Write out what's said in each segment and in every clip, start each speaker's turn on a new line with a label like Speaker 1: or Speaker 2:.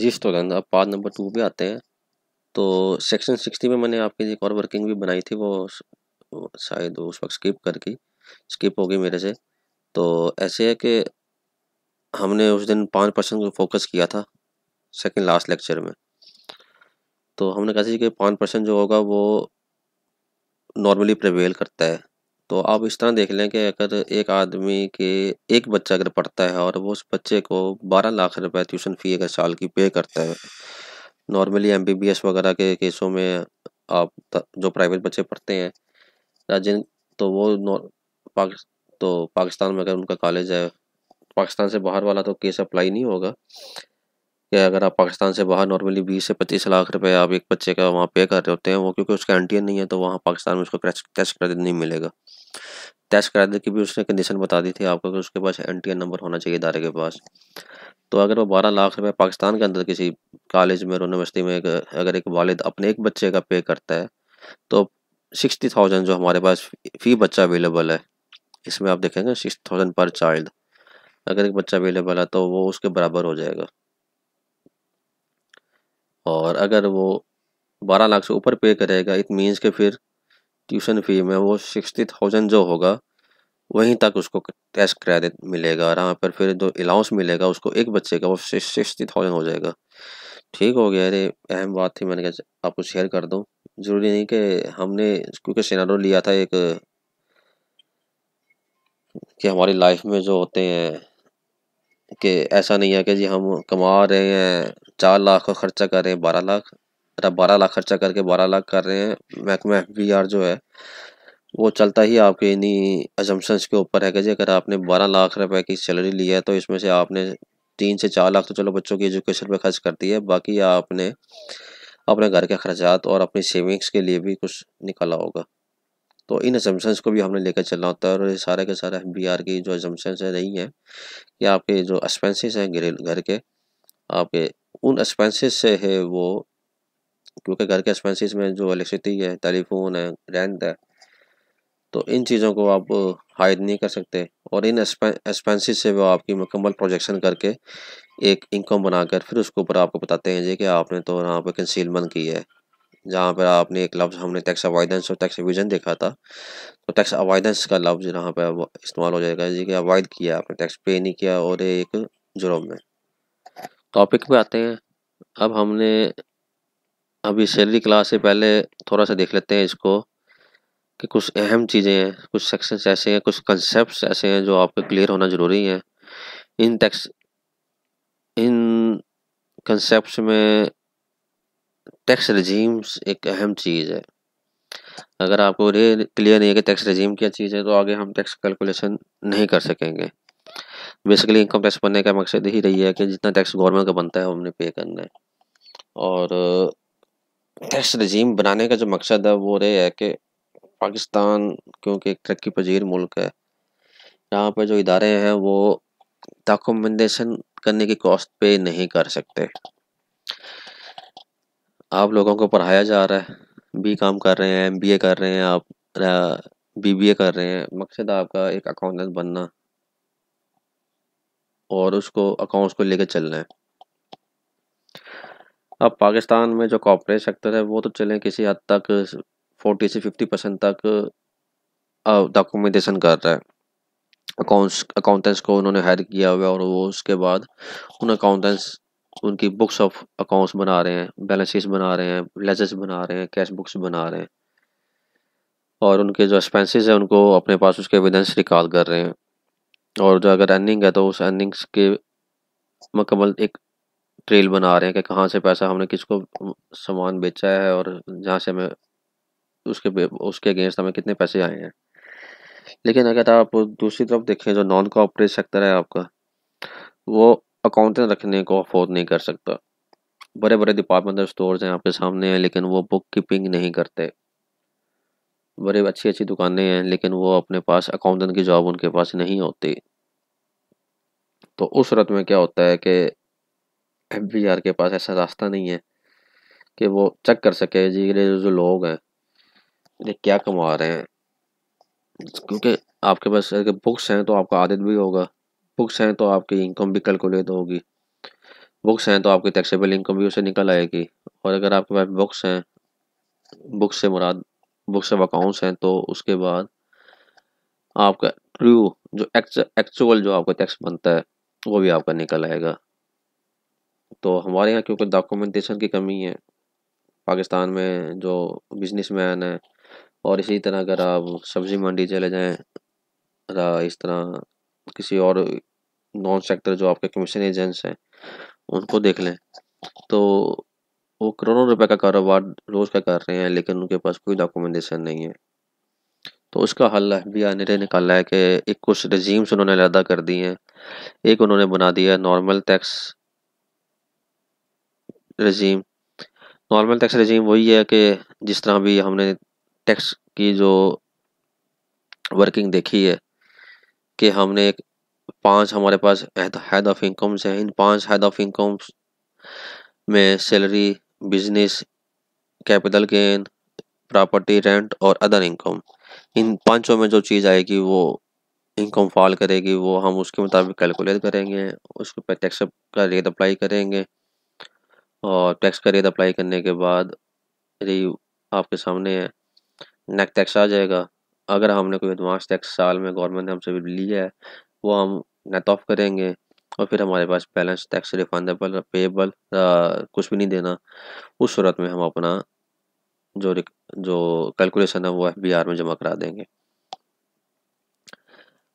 Speaker 1: जी student तो अब part number two पे आते हैं तो सेक्शन सिक्सटी में मैंने आपके लिए एक और वर्किंग भी बनाई थी वो शायद उस वक्त स्किप करके स्किप हो गई मेरे से तो ऐसे है कि हमने उस दिन पाँच परसेंट को फोकस किया था सेकंड लास्ट लेक्चर में तो हमने कहा था कि पाँच परसेंट जो होगा वो नॉर्मली प्रिवेल करता है तो आप इस तरह देख लें कि अगर एक आदमी के एक बच्चा अगर पढ़ता है और वो उस बच्चे को बारह लाख रुपए ट्यूशन फ़ी अगर साल की पे करता है नॉर्मली एमबीबीएस वगैरह के केसों में आप जो प्राइवेट बच्चे पढ़ते हैं राजन तो वो पाक तो पाकिस्तान में अगर उनका कॉलेज है पाकिस्तान से बाहर वाला तो केस अप्लाई नहीं होगा कि अगर आप पाकिस्तान से बाहर नॉर्मली बीस से पच्चीस लाख रुपए आप एक बच्चे का वहाँ पे कर रहे होते हैं वो क्योंकि उसका एंटियन नहीं है तो वहाँ पाकिस्तान में उसको टेस्ट क्रेडिट नहीं मिलेगा टेस्ट क्रेडिट की भी उसने कंडीशन बता दी थी आपको कि उसके पास एन नंबर होना चाहिए इदारे के पास तो अगर वो बारह लाख रुपये पाकिस्तान के अंदर किसी कॉलेज में यूनिवर्सिटी में एक, अगर एक वालद अपने एक बच्चे का पे करता है तो सिक्सटी थाउजेंड जो हमारे पास फी बच्चा अवेलेबल है इसमें आप देखेंगे सिक्स थाउजेंड पर चाइल्ड अगर एक बच्चा अवेलेबल है तो वो उसके बराबर हो जाएगा और अगर वो बारह लाख से ऊपर पे करेगा इट मीन्स के फिर ट्यूशन फ़ी में वो सिक्सटी थाउजेंड जो होगा वहीं तक उसको टेस्ट क्रेडिट मिलेगा और यहाँ पर फिर जो अलाउंस मिलेगा उसको एक बच्चे का वो सिक्सटी थाउजेंड हो जाएगा ठीक हो गया अरे अहम बात थी मैंने कहा आपको शेयर कर दूँ ज़रूरी नहीं कि हमने क्योंकि सिनारो लिया था एक कि हमारी लाइफ में जो होते हैं कि ऐसा नहीं है कि जी हम कमा रहे हैं चार लाख का खर्चा कर रहे हैं बारह लाख अरे बारह लाख खर्चा करके बारह लाख कर रहे हैं महकमा एफ बी आर जो है वो चलता ही आपके इन्हीं एजम्पन्स के ऊपर है कि जी अगर आपने बारह लाख रुपए की सैलरी ली है तो इसमें से आपने तीन से चार लाख तो चलो बच्चों की एजुकेशन पर खर्च करती है बाकी आपने अपने घर के खर्चात और अपनी सेविंग्स के लिए भी कुछ निकाला होगा तो इन एजम्पन्स को भी हमने लेकर चलना होता है और ये सारे के सारे एम बी आर की जो एजम्पन्स है नहीं है कि आपके जो एक्सपेंसेस हैं घर के आपके उन एक्सपेंसेस से है वो क्योंकि घर के एक्सपेंसेस में जो इलेक्ट्रिसिटी है टेलीफोन है रेंट है तो इन चीज़ों को आप हाइड नहीं कर सकते और इन एक्सपेंसिस से वो आपकी मुकम्मल प्रोजेक्शन करके एक इनकम बनाकर फिर उसके ऊपर आपको बताते हैं जी कि आपने तो यहाँ पर कंसीलमेंट की है जहाँ पर आपने एक लफ्ज़ हमने टैक्स अवॉइडेंस और टैक्स रिविजन देखा था तो टैक्स अवॉइडेंस का लफ्ज़ यहाँ पर इस्तेमाल हो जाएगा जी कि अवॉइड किया आपने टैक्स पे नहीं किया और एक जुर्म में टॉपिक पे आते हैं अब हमने अभी सैलरी क्लास से पहले थोड़ा सा देख लेते हैं इसको कि कुछ अहम चीज़ें हैं कुछ सेक्शन ऐसे हैं कुछ कंसेप्ट ऐसे हैं जो आपको क्लियर होना ज़रूरी है इन टैक्स इन कंसेप्ट में टैक्स रजीम्स एक अहम चीज़ है अगर आपको क्लियर नहीं है कि टैक्स रजीम क्या चीज़ है तो आगे हम टैक्स कैलकुलेशन नहीं कर सकेंगे बेसिकली इनकम टैक्स बनने का मकसद ही रही है कि जितना टैक्स गवर्नमेंट का बनता है हमने पे करना है और टैक्स रजीम बनाने का जो मकसद है वो ये है कि पाकिस्तान क्योंकि एक तरक्की पजीर मुल्क है यहाँ पर जो इदारे हैं वो डॉक्यूमेंटेशन करने की कॉस्ट पे नहीं कर सकते आप लोगों को पढ़ाया जा रहा है बी काम कर रहे हैं एम बी ए कर रहे हैं आप बी बी ए कर रहे हैं मकसद आपका एक अकाउंटेंट बनना और उसको अकाउंट्स को लेकर चलना है अब पाकिस्तान में जो कॉपरेट सेक्टर है वो तो चलें किसी हद तक फोर्टी से फिफ्टी परसेंट तक डॉक्यूमेंटेशन कर रहा है अकाउंट्स अकाउंटेंट्स को उन्होंने हायर किया हुआ है और वो उसके बाद उन अकाउंटेंट्स उनकी बुक्स ऑफ अकाउंट्स बना रहे हैं बैलेंसेस बना रहे हैं लेजर्स बना रहे हैं कैश बुक्स बना रहे हैं और उनके जो एक्सपेंसेस हैं उनको अपने पास उसके एविडेंस रिकॉल कर रहे हैं और जो अगर अर्निंग है तो उस अर्निंग्स के मकमल एक ट्रेल बना रहे हैं कि कहाँ से पैसा हमने किसको सामान बेचा है और जहाँ से हमें उसके उसके अगेंस्ट हमें कितने पैसे आए हैं लेकिन अगर आप दूसरी तरफ देखें जो नॉन कॉपरेट सेक्टर है आपका वो अकाउंटेंट रखने को अफोर्ड नहीं कर सकता बड़े बड़े डिपार्टमेंटल स्टोर्स हैं आपके सामने हैं लेकिन वो बुक कीपिंग नहीं करते बड़े अच्छी अच्छी दुकानें हैं लेकिन वो अपने पास अकाउंटेंट की जॉब उनके पास नहीं होती तो उस रत में क्या होता है कि एम के पास ऐसा रास्ता नहीं है कि वो चेक कर सके जी ये जो लोग हैं ये क्या कमा रहे हैं क्योंकि आपके पास अगर बुक्स हैं तो आपका आदत भी होगा बुक्स हैं तो आपकी इनकम भी कैलकुलेट होगी बुक्स हैं तो आपकी टैक्सेबल इनकम भी उसे निकल आएगी और अगर आपके पास बुक्स हैं बुक्स से मुराद बुक्स ऑफ अकाउंट्स हैं तो उसके बाद आपका ट्रू जो एक्चुअल जो आपका टैक्स बनता है वो भी आपका निकल आएगा तो हमारे यहाँ क्योंकि डॉक्यूमेंटेशन की कमी है पाकिस्तान में जो बिजनेस मैन है और इसी तरह अगर आप सब्ज़ी मंडी चले जाएँ इस तरह किसी और नॉन सेक्टर जो आपके कमीशन एजेंट्स हैं उनको देख लें तो वो करोड़ों रुपए का कारोबार रोज़ का कर रहे हैं लेकिन उनके पास कोई डॉक्यूमेंटेशन नहीं है तो उसका हल भी ने निकाला है कि एक कुछ रजीम्स उन्होंने अलहदा कर दिए हैं एक उन्होंने बना दिया है normal tax regime normal tax regime वही है कि जिस तरह भी हमने टैक्स की जो वर्किंग देखी है कि हमने एक पांच हमारे पास हैद ऑफ इनकम्स हैं इन पांच हैद ऑफ इनकम्स में salary business capital gain property rent और अदर इनकम इन पांचों में जो चीज़ आएगी वो इनकम फॉल करेगी वो हम उसके मुताबिक कैलकुलेट करेंगे उसके ऊपर टैक्स का रेट अप्लाई करेंगे और टैक्स का रेट अप्लाई करने के बाद यदि आपके सामने नेट टैक्स आ जाएगा अगर हमने कोई एडवांस टैक्स साल में गवर्नमेंट ने हमसे लिया है वो हम नेट ऑफ करेंगे और फिर हमारे पास बैलेंस टैक्स रिफंडेबल पेबल कुछ भी नहीं देना उस सूरत में हम अपना जो जो कैलकुलेशन है वो एफ में जमा करा देंगे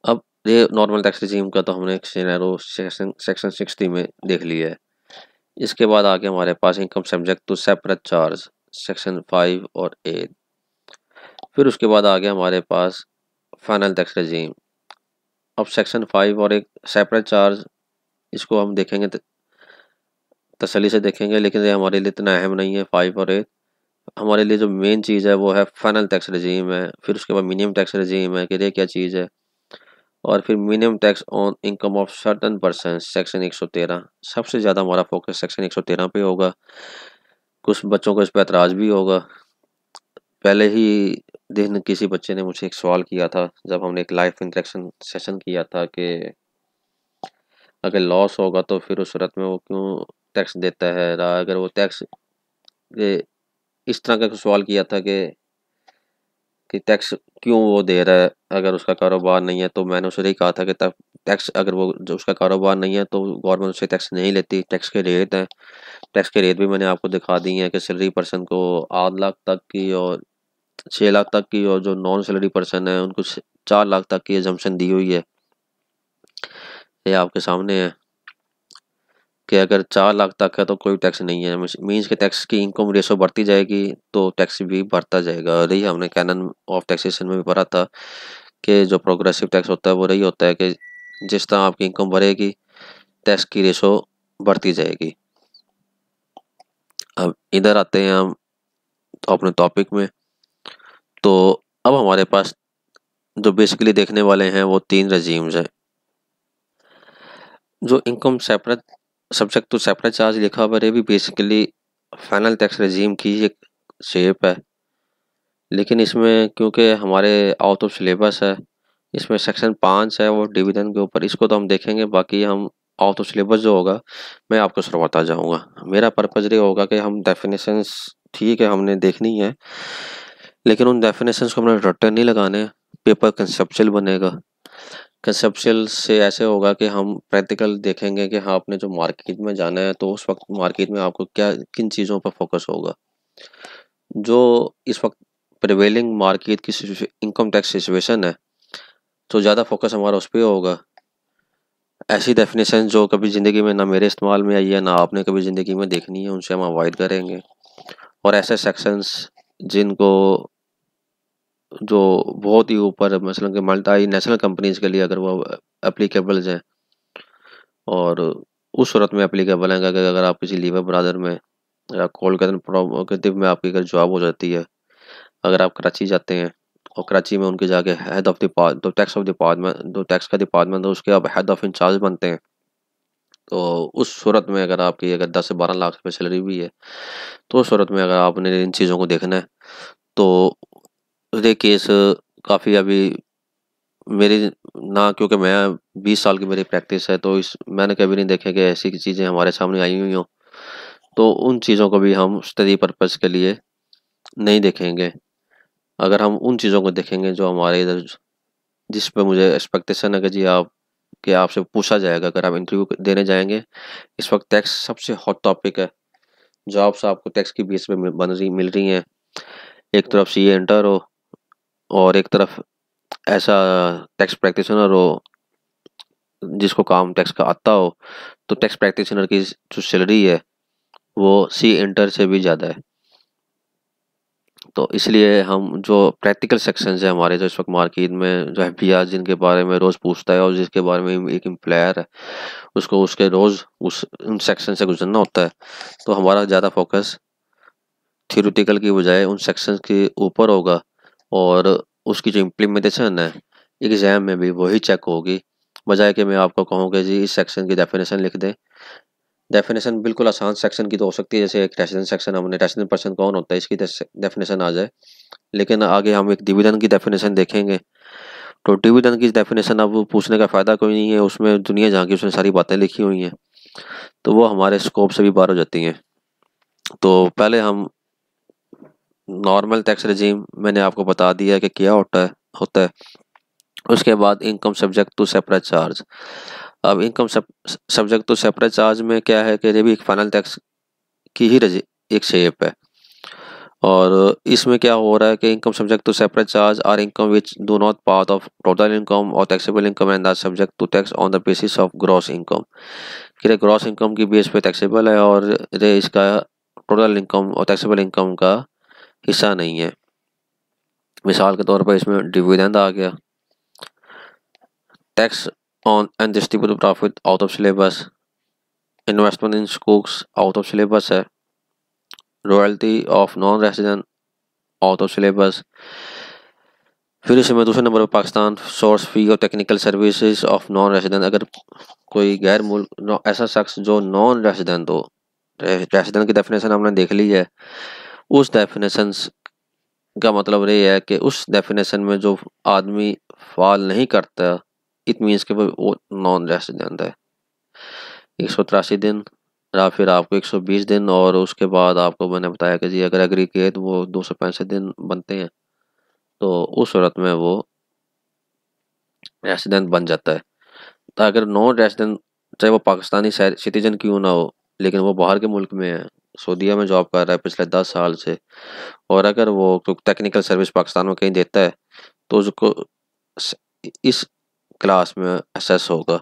Speaker 1: अब ये नॉर्मल टैक्स रिजीम का तो हमने सेक्शन सिक्सटी में देख लिया है इसके बाद आगे हमारे पास income subject to separate charge section five और एट फिर उसके बाद आ गया हमारे पास फाइनल टैक्स रजीम अब सेक्शन फाइव और एक सेपरेट चार्ज इसको हम देखेंगे तसली से देखेंगे लेकिन ये हमारे लिए इतना अहम नहीं है फाइव और एट हमारे लिए जो मेन चीज़ है वो है फाइनल टैक्स रजीम है फिर उसके बाद मिनिमम टैक्स रजीम है कि ये क्या चीज़ है और फिर minimum tax on income of certain person section 113 सबसे ज़्यादा हमारा फोकस सेक्शन 113 पे होगा कुछ बच्चों को इस पर एतराज़ भी होगा पहले ही दिन किसी बच्चे ने मुझे एक सवाल किया था जब हमने एक लाइफ इंटरेक्शन सेशन किया था कि अगर लॉस होगा तो फिर उस सूरत में वो क्यों टैक्स देता है अगर वो टैक्स इस तरह का सवाल किया था कि कि टैक्स क्यों वो दे रहा है अगर उसका कारोबार नहीं है तो मैंने उसे यही कहा था कि टैक्स अगर वो जो उसका कारोबार नहीं है तो गवर्नमेंट उससे टैक्स नहीं लेती टैक्स के रेट हैं टैक्स के रेट भी मैंने आपको दिखा दी हैं कि सैलरी पर्सन को आध लाख तक की और छः लाख तक की और जो नॉन सैलरी पर्सन है उनको चार लाख तक की एजम्पन दी हुई है ये आपके सामने है कि अगर चार लाख तक है तो कोई टैक्स नहीं है मीन्स के टैक्स की इनकम रेशो बढ़ती जाएगी तो टैक्स भी बढ़ता जाएगा और यही हमने कैनन ऑफ टैक्सेशन में भी पढ़ा था कि जो प्रोग्रेसिव टैक्स होता है वो रही होता है कि जिस तरह आपकी इनकम बढ़ेगी टैक्स की रेशो बढ़ती जाएगी अब इधर आते हैं हम तो अपने टॉपिक में तो अब हमारे पास जो बेसिकली देखने वाले हैं वो तीन रजीम्स हैं जो income separate subject to separate charge लिखा हुआ है भी बेसिकली फाइनल टैक्स रजीम की एक शेप है लेकिन इसमें क्योंकि हमारे आउट ऑफ सिलेबस है इसमें सेक्शन पाँच है वो डिविजन के ऊपर इसको तो हम देखेंगे बाकी हम आउट ऑफ सिलेबस जो होगा मैं आपको सुनवाता जाऊँगा मेरा पर्पज़ ये होगा कि हम डेफिनेशंस ठीक है हमने देखनी है लेकिन उन डेफिनेशन को हमने रटन नहीं लगाने पेपर कंसेप्चुअल बनेगा कंसेप्चुअल से ऐसे होगा कि हम प्रैक्टिकल देखेंगे कि हाँ आपने जो मार्केट में जाना है तो उस वक्त मार्केट में आपको क्या किन चीज़ों पर फोकस होगा जो इस वक्त प्रिवेलिंग मार्केट की इनकम टैक्स सिचुएशन है तो ज़्यादा फोकस हमारा उस पर होगा ऐसी डेफिनेशन जो कभी ज़िंदगी में ना मेरे इस्तेमाल में आई है ना आपने कभी ज़िंदगी में देखनी है उनसे हम अवॉइड करेंगे और ऐसे सेक्शंस जिनको जो बहुत ही ऊपर मसलन कि मल्टाई नेशनल कंपनीज़ के लिए अगर वो एप्लीकेबल्स हैं और उस सूरत में अप्लीकेबल हैं कि अगर आप किसी लीवर ब्रादर में या कोलकाता प्रॉब्लम में आपकी अगर जॉब हो जाती है अगर आप कराची जाते हैं और कराची में उनके जाके हेड ऑफ दिपार्ट दो टैक्स ऑफ डिपार्टमेंट दो टैक्स का डिपार्टमेंट है तो उसके आप हेड ऑफ इंचार्ज बनते हैं तो उस सूरत में अगर आपकी अगर दस से बारह लाख रुपये सैलरी भी है तो उस सूरत में अगर आपने इन चीज़ों को देखना है तो उसके तो केस काफ़ी अभी मेरी ना क्योंकि मैं 20 साल की मेरी प्रैक्टिस है तो इस मैंने कभी नहीं देखे कि ऐसी चीज़ें हमारे सामने आई हुई हों तो उन चीज़ों को भी हम स्टडी पर्पज़ के लिए नहीं देखेंगे अगर हम उन चीज़ों को देखेंगे जो हमारे इधर जिस पे मुझे एक्सपेक्टेशन है कि जी आप कि आपसे पूछा जाएगा अगर आप इंटरव्यू देने जाएंगे इस वक्त टैक्स सबसे हॉट टॉपिक है जॉब्स आपको टैक्स की बेस पे बन रही मिल रही हैं एक तरफ सी एंटर हो और एक तरफ ऐसा टैक्स प्रैक्टिशनर हो जिसको काम टैक्स का आता हो तो टैक्स प्रैक्टिशनर की जो सैलरी है वो सी इंटर से भी ज़्यादा है तो इसलिए हम जो प्रैक्टिकल सेक्शन है हमारे जो इस वक्त मार्केट में जो एफ बी आर जिनके बारे में रोज़ पूछता है और जिसके बारे में एक एम्प्लायर है उसको उसके रोज़ उस उन सेक्शन से गुजरना होता है तो हमारा ज़्यादा फोकस थियोरिटिकल की बजाय उन सेक्शन के ऊपर होगा और उसकी जो इम्प्लीमेंटेशन है एग्ज़ाम में भी वही चेक होगी बजाय कि मैं आपको कहूँ कि जी इस सेक्शन की डेफिनेशन लिख दें डेफिनेशन बिल्कुल आसान सेक्शन की तो हो सकती है जैसे एक रेसिडेंट सेक्शन हमने रेसिडेंट पर्सन कौन होता है इसकी डेफिनेशन तो आ जाए लेकिन आगे हम एक डिविडन की डेफिनेशन देखेंगे तो डिविडन की डेफिनेशन अब पूछने का फ़ायदा कोई नहीं है उसमें दुनिया जहाँ की उसमें सारी बातें लिखी हुई हैं तो वो हमारे स्कोप से भी बाहर हो जाती हैं तो पहले हम नॉर्मल टैक्स रजीम मैंने आपको बता दिया है कि क्या होता है होता है उसके बाद income subject to separate charge अब income subject to separate charge में क्या है कि ये भी एक फाइनल टैक्स की ही रजी एक शेप है और इसमें क्या हो रहा है कि income subject to separate charge are income which do not part of total income और taxable income and are subject to tax on the basis of gross income कि ग्रॉस इनकम की बेस पे टैक्सेबल है और रे इसका total income और taxable income का हिस्सा नहीं है मिसाल के तौर पर इसमें डिविडेंड आ गया tax on distribute profit out of syllabus investment in स्कूक्स आउट ऑफ सिलेबस है royalty of non resident out of syllabus फिर इसमें दूसरे नंबर पर पाकिस्तान सोर्स फी और technical services of non resident अगर कोई गैर मुल्क ऐसा शख्स जो नॉन रेजिडेंट हो रेसिडेंट की डेफिनेशन हमने देख ली है उस डेफिनेशन का मतलब ये है कि उस डेफिनेशन में जो आदमी फाल नहीं करता इट मीन्स के वो नॉन रेसिडेंट है एक सौ तिरासी दिन या फिर आपको एक सौ बीस दिन और उसके बाद आपको मैंने बताया कि जी अगर एग्री किए तो वो दो सौ पैंसठ दिन बनते हैं तो उस सूरत में वो रेसिडेंट बन जाता है तो अगर नॉन रेसिडेंट चाहे वो पाकिस्तानी सिटीजन क्यों ना हो लेकिन वो बाहर के मुल्क में है सऊदीया में जॉब कर रहा है पिछले दस साल से और अगर वो टेक्निकल तो सर्विस पाकिस्तान में कहीं देता है तो उसको इस क्लास में एसेस होगा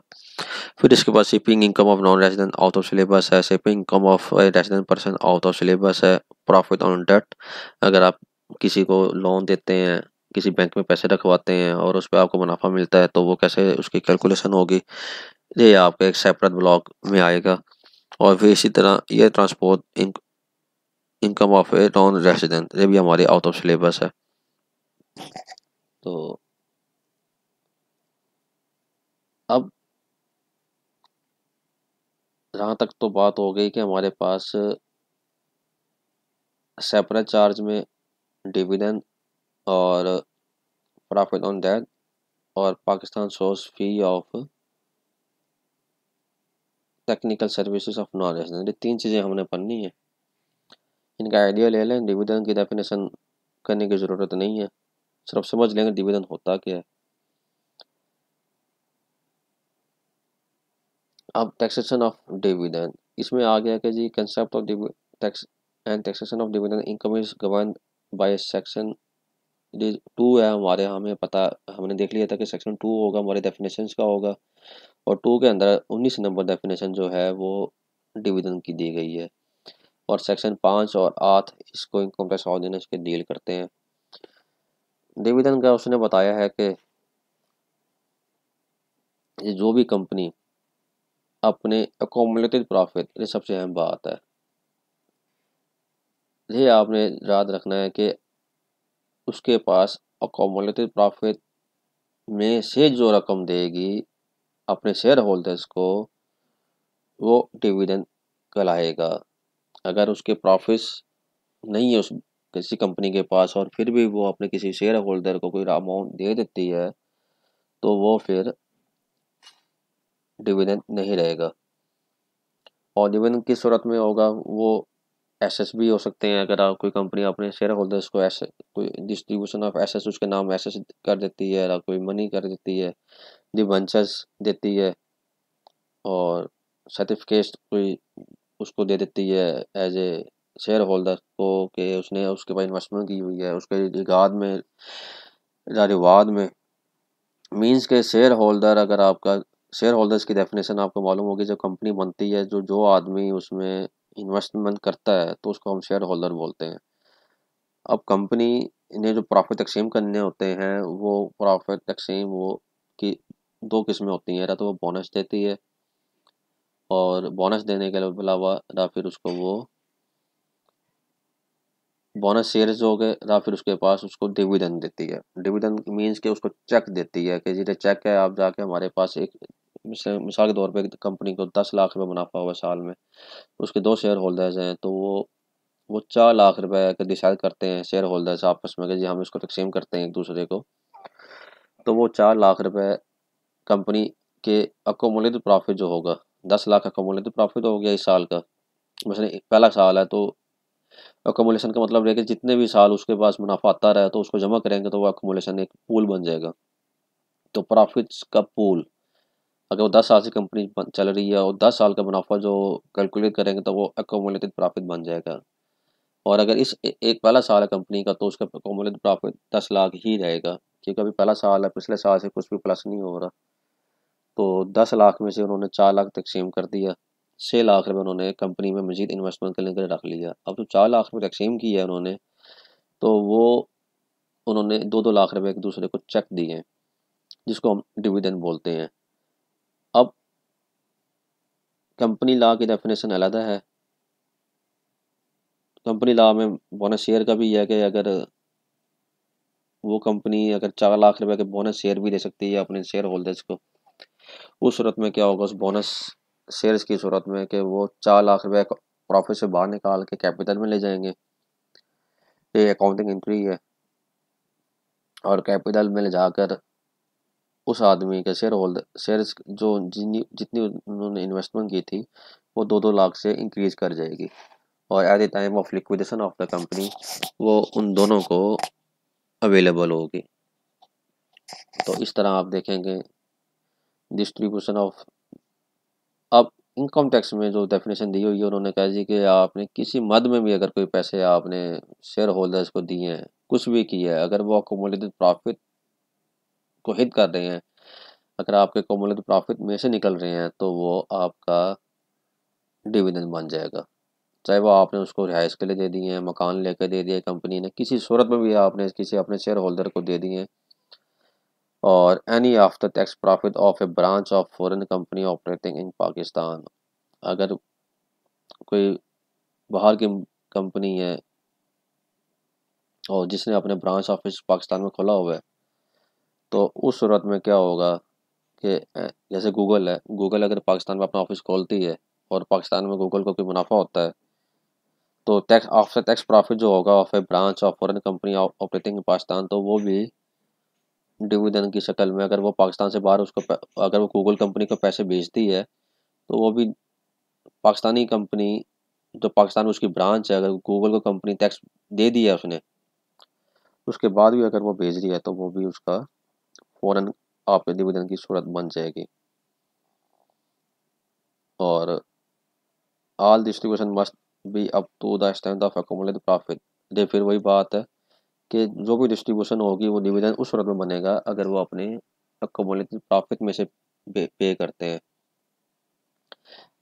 Speaker 1: फिर इसके बाद shipping income of non resident out of syllabus है shipping income of resident person out of syllabus है प्रॉफिट ऑन डेट अगर आप किसी को लोन देते हैं किसी बैंक में पैसे रखवाते हैं और उस पर आपको मुनाफा मिलता है तो वो कैसे उसकी कैलकुलेशन होगी ये आपके एक सेपरेट ब्लॉग में आएगा और फिर इसी तरह ये transport income of a non resident ये भी हमारे आउट ऑफ सिलेबस है तो अब जहाँ तक तो बात हो गई कि हमारे पास सेपरेट चार्ज में डिविडेंड और प्रॉफिट ऑन डेट और Pakistan source fee of technical services of knowledge ये तीन चीज़ें हमने पढ़नी है इनका आइडिया ले लें डिविडन की डेफिनेशन करने की ज़रूरत नहीं है सिर्फ समझ लेंगे डिविडन होता क्या है अब टैक्सेशन ऑफ डिविडन इसमें आ गया कि जी concept of tax and taxation of dividend income is govern by section two है हमारे हमें पता हमने देख लिया था कि सेक्शन टू होगा हमारे डेफिनेशन का होगा और टू के अंदर उन्नीस नंबर डेफिनेशन जो है वो डिविजन की दी गई है और सेक्शन पाँच और आठ इसको इनकम टैक्स ऑर्डिनेंस के डील करते हैं डिविजन का उसने बताया है कि जो भी कंपनी अपने अकोमोलेटेड प्रॉफिट ये सबसे अहम बात है ये आपने याद रखना है कि उसके पास अकोमोलेटेड प्रॉफिट में से जो रकम देगी अपने शेयर होल्डर्स को वो डिविडेंड कहलाएगा अगर उसके प्रॉफिट्स नहीं है उस किसी कंपनी के पास और फिर भी वो अपने किसी शेयर होल्डर को कोई अमाउंट दे देती है तो वो फिर डिविडेंड नहीं रहेगा और डिविडेंड किस सूरत में होगा वो एसेस भी हो सकते हैं अगर कोई कंपनी अपने शेयर होल्डर्स को ऐसे कोई डिस्ट्रीब्यूशन ऑफ एसेस उसके नाम एसेस कर देती है या कोई मनी कर देती है डिबेंचर्स देती है और सर्टिफिकेट कोई उसको दे देती है एज ए शेयर होल्डर को कि उसने उसके पास इन्वेस्टमेंट की हुई है उसके रिगार्ड में रिवाद में मींस के शेयर होल्डर अगर आपका शेयर होल्डर्स की डेफिनेशन आपको मालूम होगी जब कंपनी बनती है जो जो आदमी उसमें इन्वेस्टमेंट करता है तो उसको हम शेयर होल्डर बोलते हैं अब कंपनी ने जो प्रॉफिट तकसीम करने होते हैं वो प्रॉफिट तकसीम वो की दो किस्में होती हैं या तो वो बोनस देती है और बोनस देने के अलावा या फिर उसको वो बोनस जो हो गए या फिर उसके पास उसको डिविडेंड देती है डिविडेंड मीन्स के उसको चेक देती है कि जिसे चेक है आप जाके हमारे पास एक मिसाल के तौर पर कंपनी को दस लाख रुपये मुनाफा हुआ साल में उसके दो शेयर होल्डर्स हैं तो वो वो चार लाख रुपए के डिसाइड करते हैं शेयर होल्डर्स आपस में कि जी हम इसको तकसीम करते हैं एक दूसरे को तो वो चार लाख रुपए कंपनी के अकोमोलेट प्रॉफिट जो होगा दस लाख अकोमोलेट प्रॉफिट हो गया इस साल का मैंने पहला साल है तो अकोमोलेशन का मतलब रहेगा कि जितने भी साल उसके पास मुनाफा आता रहा तो उसको जमा करेंगे तो वो अकोमोलेशन एक पूल बन जाएगा तो प्रॉफिट्स का पूल अगर वो दस साल से कंपनी चल रही है और दस साल का मुनाफा जो कैलकुलेट करेंगे तो वो अकोमोलेटेड प्रॉफिट बन जाएगा और अगर इस एक पहला साल है कंपनी का तो उसका अकोमोलेटेड प्रॉफिट दस लाख ही रहेगा क्योंकि अभी पहला साल है पिछले साल से कुछ भी प्लस नहीं हो रहा तो दस लाख में से उन्होंने चार लाख तकसीम कर दिया छः लाख रुपये उन्होंने कंपनी में मजीद इन्वेस्टमेंट करने के लिए रख लिया अब जो तो चार लाख रुपये तकसीम किया है उन्होंने तो वो उन्होंने दो दो लाख रुपये एक दूसरे को चेक दिए जिसको हम डिविडेंड बोलते हैं अब कंपनी लॉ की डेफिनेशन अलहदा है कंपनी लॉ में बोनस शेयर का भी है कि अगर वो कंपनी अगर चार लाख रुपए के बोनस शेयर भी दे सकती है अपने शेयर होल्डर्स को उस सूरत में क्या होगा उस बोनस शेयर्स की सूरत में कि वो चार लाख रुपये प्रॉफिट से बाहर निकाल के कैपिटल में ले जाएंगे ये अकाउंटिंग एंट्री है और कैपिटल में ले जाकर उस आदमी के शेयर होल्डर शेयर जो जितनी जितनी उन्होंने इन्वेस्टमेंट की थी वो दो दो लाख से इंक्रीज कर जाएगी और at the time of liquidation of the company वो उन दोनों को अवेलेबल होगी तो इस तरह आप देखेंगे डिस्ट्रीब्यूशन ऑफ अब इनकम टैक्स में जो डेफिनेशन दी हुई है उन्होंने कहा जी कि आपने किसी मद में भी अगर कोई पैसे आपने शेयर होल्डर्स को दिए हैं कुछ भी किया है अगर वो अकोमोलेटिव प्रॉफिट को हित कर रहे हैं अगर आपके अकोमोलेटिव प्रॉफिट में से निकल रहे हैं तो वो आपका डिविडेंड बन जाएगा चाहे वो आपने उसको रिहाइश के लिए दे दिए हैं मकान लेके दे दिए कंपनी ने किसी सूरत में भी आपने किसी अपने शेयर होल्डर को दे दिए हैं और any after tax profit of a branch of foreign company operating in Pakistan अगर कोई बाहर की कंपनी है और जिसने अपने ब्रांच ऑफिस पाकिस्तान में खोला हुआ है तो उस सूरत में क्या होगा कि जैसे गूगल है गूगल अगर पाकिस्तान में अपना ऑफिस खोलती है और पाकिस्तान में गूगल को कोई मुनाफा होता है तो टैक्स आफ्टर टैक्स प्रॉफिट जो होगा of a branch of foreign company operating in Pakistan तो वो भी डिविडेंड की शक्ल में अगर वो पाकिस्तान से बाहर उसको अगर वो गूगल कंपनी को पैसे भेजती है तो वो भी पाकिस्तानी कंपनी जो पाकिस्तान उसकी ब्रांच है अगर गूगल को कंपनी टैक्स दे दिया उसने उसके बाद भी अगर वो भेज रही है तो वो भी उसका फ़ौरन आपके डिविडेंड की सूरत बन जाएगी और all distribution must be up to the extent ये फिर वही बात है कि जो भी डिस्ट्रीब्यूशन होगी वो डिविडेंड उस सूरत में बनेगा अगर वो अपने अकोमोलेटिव प्रॉफिट में से पे करते हैं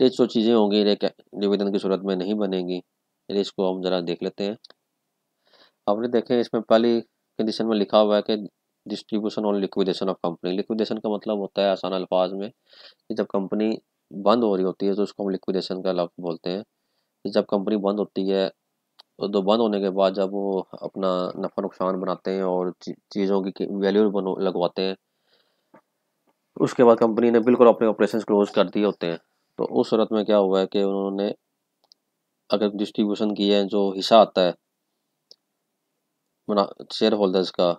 Speaker 1: ये जो चीज़ें होंगी डिविडेंड की सूरत में नहीं बनेंगी ये इसको हम ज़रा देख लेते हैं आपने देखें इसमें पहली कंडीशन में लिखा हुआ है कि डिस्ट्रीब्यूशन और लिक्विडेशन ऑफ कंपनी लिक्विडेशन का मतलब होता है आसान अल्फाज में कि जब कंपनी बंद हो रही होती है तो उसको हम लिक्विडेशन का लफ्ज़ बोलते हैं कि जब कंपनी बंद होती है तो, बंद होने के बाद जब वो अपना नफ़ा नुकसान बनाते हैं और चीज़ों की वैल्यू लगवाते हैं उसके बाद कंपनी ने बिल्कुल अपने ऑपरेशन क्लोज कर दिए होते हैं तो उस सूरत में क्या हुआ है कि उन्होंने अगर डिस्ट्रीब्यूशन की है जो हिस्सा आता है शेयर होल्डर्स का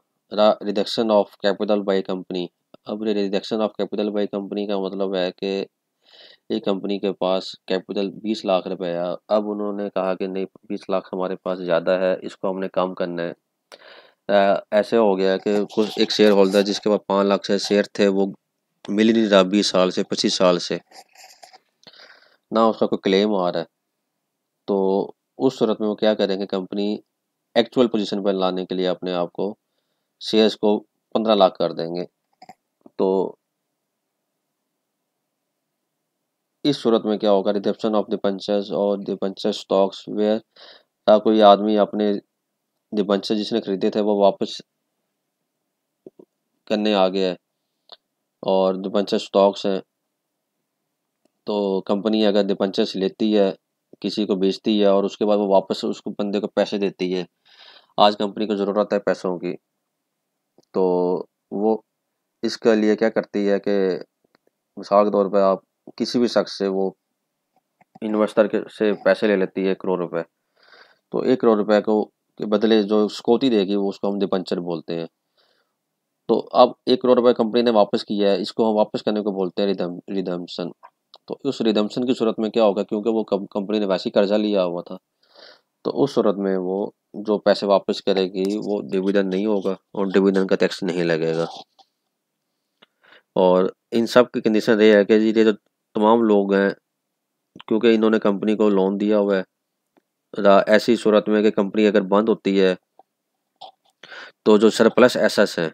Speaker 1: reduction of capital by company अब reduction of capital by company का मतलब है कि ये कंपनी के पास कैपिटल बीस लाख रुपए है अब उन्होंने कहा कि नहीं बीस लाख हमारे पास ज़्यादा है इसको हमने कम करना है आ, ऐसे हो गया कि कुछ एक शेयर होल्डर जिसके पास पाँच लाख से शेयर थे वो मिल ही नहीं रहा बीस साल से पच्चीस साल से ना उसका कोई क्लेम आ रहा है तो उस सूरत में वो क्या करेंगे कंपनी एक्चुअल पोजीशन पर लाने के लिए अपने आप को शेयर्स को पंद्रह लाख कर देंगे तो इस सूरत में क्या होगा रिसेप्शन ऑफ दपंचर्स और दपंचर स्टॉक्स वेयर या कोई आदमी अपने दपंचर जिसने खरीदे थे वो वापस करने आ गया है और दपंचर स्टॉक्स हैं तो कंपनी अगर दपंचर्स लेती है किसी को बेचती है और उसके बाद वो वापस उसको बंदे को पैसे देती है आज कंपनी को ज़रूरत है पैसों की तो वो इसके लिए क्या करती है कि मिसाल के तौर पर आप किसी भी शख्स से वो इन्वेस्टर के से पैसे ले लेती है एक करोड़ रुपए तो एक करोड़ रुपए को के बदले जो स्कोती देगी वो उसको हम डिपंचर बोलते हैं तो अब एक करोड़ रुपए कंपनी ने वापस किया है इसको हम वापस करने को बोलते हैं रिदम रिदम्सन तो उस रिदम्सन की सूरत में क्या होगा क्योंकि वो कंपनी ने वैसे ही कर्जा लिया हुआ था तो उस सूरत में वो जो पैसे वापस करेगी वो डिविडन नहीं होगा और डिविडन का टैक्स नहीं लगेगा और इन सब की कंडीशन ये है कि ये जो तमाम लोग हैं क्योंकि इन्होंने कंपनी को लोन दिया हुआ है ऐसी सूरत में कि कंपनी अगर बंद होती है तो जो सरप्लस एसेस है